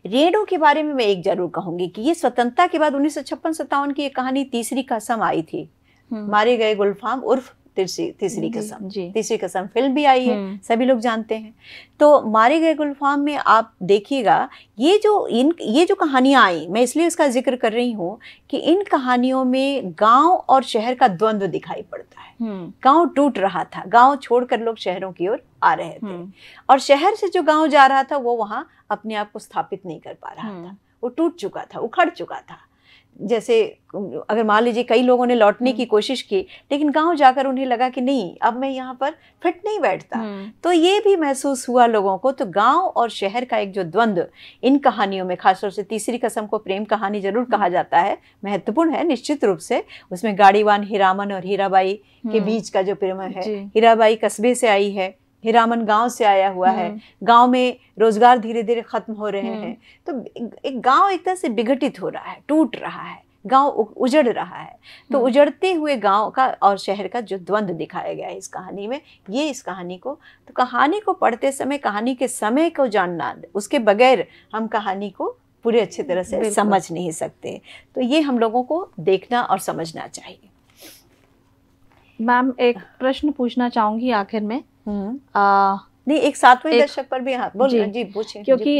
रेडियो के बारे में मैं एक जरूर कहूंगी कि ये स्वतंत्रता के बाद उन्नीस सौ की ये कहानी तीसरी कसम आई थी मारे गए गुलफाम उर्फ तीसरी तीसरी कसम तीसरी कसम फिल्म भी आई है हम्म। सभी लोग जानते हैं तो मारे गए गुलफाम में आप देखिएगा ये जो इन ये जो कहानियाँ आई मैं इसलिए इसका जिक्र कर रही हूँ कि इन कहानियों में गांव और शहर का द्वंद्व दिखाई पड़ता है हम्म। गांव टूट रहा था गांव छोड़कर लोग शहरों की ओर आ रहे थे हम्म। और शहर से जो गांव जा रहा था वो वहाँ अपने आप को स्थापित नहीं कर पा रहा था वो टूट चुका था उखड़ चुका था जैसे अगर मान लीजिए कई लोगों ने लौटने की हम्म। कोशिश की लेकिन गांव जाकर उन्हें लगा कि नहीं अब मैं यहाँ पर फिट नहीं बैठता हम्म। तो ये भी महसूस हुआ लोगों को तो गांव और शहर का एक जो द्वंद्व इन कहानियों में खासतौर से तीसरी कसम को प्रेम कहानी जरूर हम्म। कहा जाता है महत्वपूर्ण है निश्चित रूप से उसमें गाड़ीवान हीरामन और हीराबाई के बीच का जो प्रेम है हीराबाई कस्बे से आई है हिरामन गांव से आया हुआ है हम्म। गांव में रोजगार धीरे धीरे खत्म हो रहे हम्म। हैं तो एक गांव एक तरह से विघटित हो रहा है टूट रहा है गांव उजड़ रहा है तो हम्म। उजड़ते हुए गांव का और शहर का जो द्वंद्व दिखाया गया है इस कहानी में ये इस कहानी को तो कहानी को पढ़ते समय कहानी के समय को जानना उसके बगैर हम कहानी को पूरे अच्छे तरह से समझ नहीं सकते तो ये हम लोगों को देखना और समझना चाहिए मैम एक प्रश्न पूछना चाहूँगी आखिर में हम्म। नहीं एक सातवें दशक पर भी हाँ बोल जी, जी पूछे क्योंकि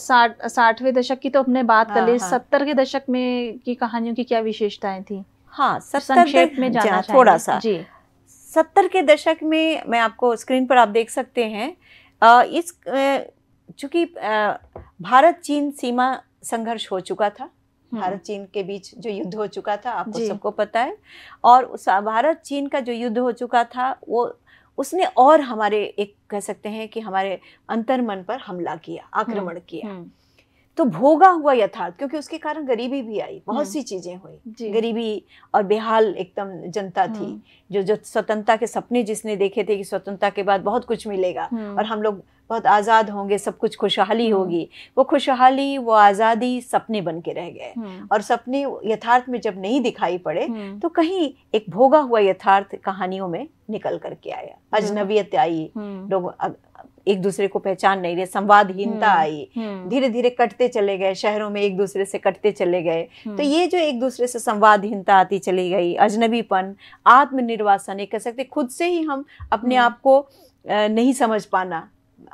साठवें दशक की तो अपने बात हाँ, कर ली हाँ, सत्तर के दशक में की कहानियों की क्या विशेषताएं थी हाँ सत्तर में जाना थोड़ा सा जी सत्तर के दशक में मैं आपको स्क्रीन पर आप देख सकते हैं आ, इस चूंकि भारत चीन सीमा संघर्ष हो चुका था हम्म। भारत चीन के बीच जो युद्ध हो चुका था आपको सबको पता है और उस भारत चीन का जो युद्ध हो चुका था वो उसने और हमारे एक कह सकते हैं कि हमारे अंतर मन पर हमला किया हम्म, आक्रमण किया हम्म। तो भोगा हुआ यथार्थ क्योंकि उसके कारण गरीबी भी आई बहुत हम्म। सी चीजें हुई गरीबी और बेहाल एकदम जनता थी जो जो स्वतंत्रता के सपने जिसने देखे थे कि स्वतंत्रता के बाद बहुत कुछ मिलेगा और हम लोग बहुत आज़ाद होंगे सब कुछ खुशहाली हम्म। होगी वो खुशहाली वो आज़ादी सपने बन के रह गए हम्म। और सपने यथार्थ में जब नहीं दिखाई पड़े हम्म। तो कहीं एक भोगा हुआ यथार्थ कहानियों में निकल करके आया अजनबियत आई लोग एक दूसरे को पहचान नहीं रहे संवादहीनता आई धीरे धीरे कटते चले गए शहरों में एक दूसरे से कटते चले गए तो ये जो एक दूसरे से संवादहीनता आती चली गई अजनबीपन आत्मनिर्वासन ये कह सकते खुद से ही हम अपने आप को नहीं समझ पाना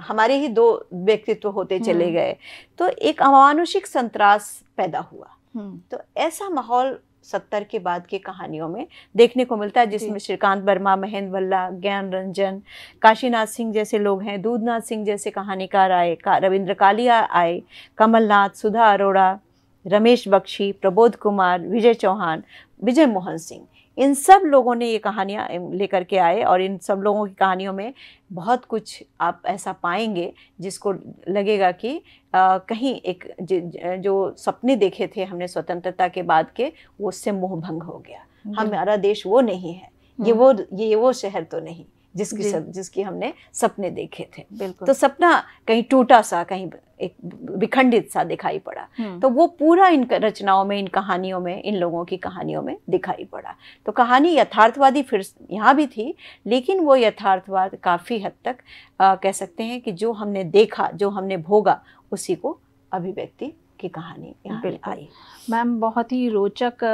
हमारे ही दो व्यक्तित्व होते हम्म। चले गए तो एक अमानुषिक संतरास पैदा हुआ हम्म। तो ऐसा माहौल सत्तर के बाद की कहानियों में देखने को मिलता है जिसमें श्रीकांत वर्मा महेंद्र वल्ला ज्ञान रंजन काशीनाथ सिंह जैसे लोग हैं दूधनाथ सिंह जैसे कहानीकार आए का, रविंद्र कालिया आए कमलनाथ सुधा अरोड़ा रमेश बख्शी प्रबोध कुमार विजय चौहान विजय मोहन सिंह इन सब लोगों ने ये कहानियाँ लेकर के आए और इन सब लोगों की कहानियों में बहुत कुछ आप ऐसा पाएंगे जिसको लगेगा कि आ, कहीं एक ज, ज, जो सपने देखे थे हमने स्वतंत्रता के बाद के वो उससे मोह भंग हो गया हमारा देश वो नहीं है ये हम्म। वो ये वो शहर तो नहीं जिसकी सब, जिसकी हमने सपने देखे थे तो सपना कहीं टूटा सा कहीं एक विखंडित सा दिखाई पड़ा हम्म। तो वो पूरा इन रचनाओं में इन कहानियों में इन लोगों की कहानियों में दिखाई पड़ा तो कहानी यथार्थवादी फिर यहाँ भी थी लेकिन वो यथार्थवाद काफ़ी हद तक आ, कह सकते हैं कि जो हमने देखा जो हमने भोगा उसी को अभिव्यक्ति की कहानी आई मैम बहुत ही रोचक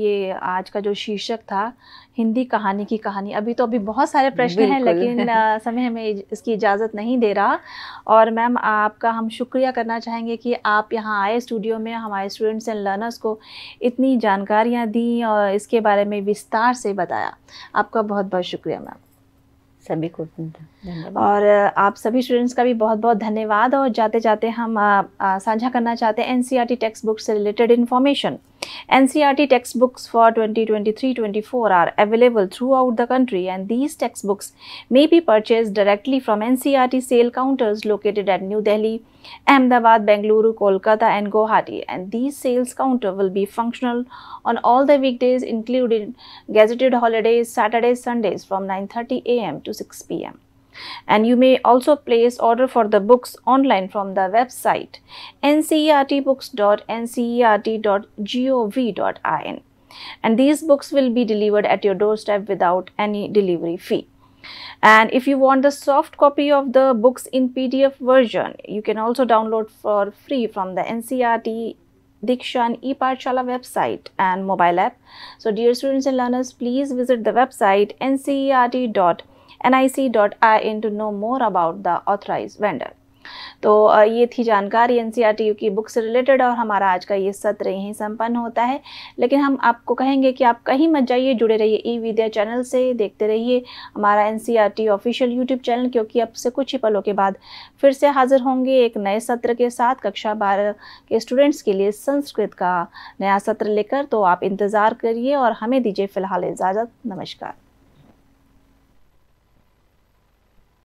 ये आज का जो शीर्षक था हिंदी कहानी की कहानी अभी तो अभी बहुत सारे प्रश्न हैं लेकिन समय हमें इसकी इजाज़त नहीं दे रहा और मैम आपका हम शुक्रिया करना चाहेंगे कि आप यहाँ आए स्टूडियो में हमारे स्टूडेंट्स एंड लर्नर्स को इतनी जानकारियाँ दी और इसके बारे में विस्तार से बताया आपका बहुत बहुत शुक्रिया मैम सभी को और आप सभी स्टूडेंट्स का भी बहुत बहुत धन्यवाद और जाते जाते हम साझा करना चाहते हैं N C R text book से related information NCRT textbooks for 2023-24 are available throughout the country and these textbooks may be purchased directly from NCRT sale counters located at New Delhi, Ahmedabad, Bengaluru, Kolkata and Guwahati and these sales counter will be functional on all the weekdays including gazetted holidays, Saturdays, Sundays from 9.30 am to 6 pm and you may also place order for the books online from the website ncertbooks.ncert.gov.in and these books will be delivered at your doorstep without any delivery fee. And if you want the soft copy of the books in PDF version, you can also download for free from the NCRT Dikshan eParchala website and mobile app. So dear students and learners, please visit the website ncert.org nic.in to know more about the authorized vendor. तो ये थी जानकारी N e की book से related और हमारा आज का ये सत्र यहीं संपन्न होता है लेकिन हम आपको कहेंगे कि आप कहीं मत जाइए जुड़े रहिए ई विद्या चैनल से देखते रहिए हमारा एन ऑफिशियल यूट्यूब चैनल क्योंकि अब से कुछ ही पलों के बाद फिर से हाजिर होंगे एक नए सत्र के साथ कक्षा बारह के स्टूडेंट्स के लिए संस्कृत का नया सत्र लेकर तो आप इंतज़ार करिए और हमें दीजिए फ़िलहाल इजाज़त नमस्कार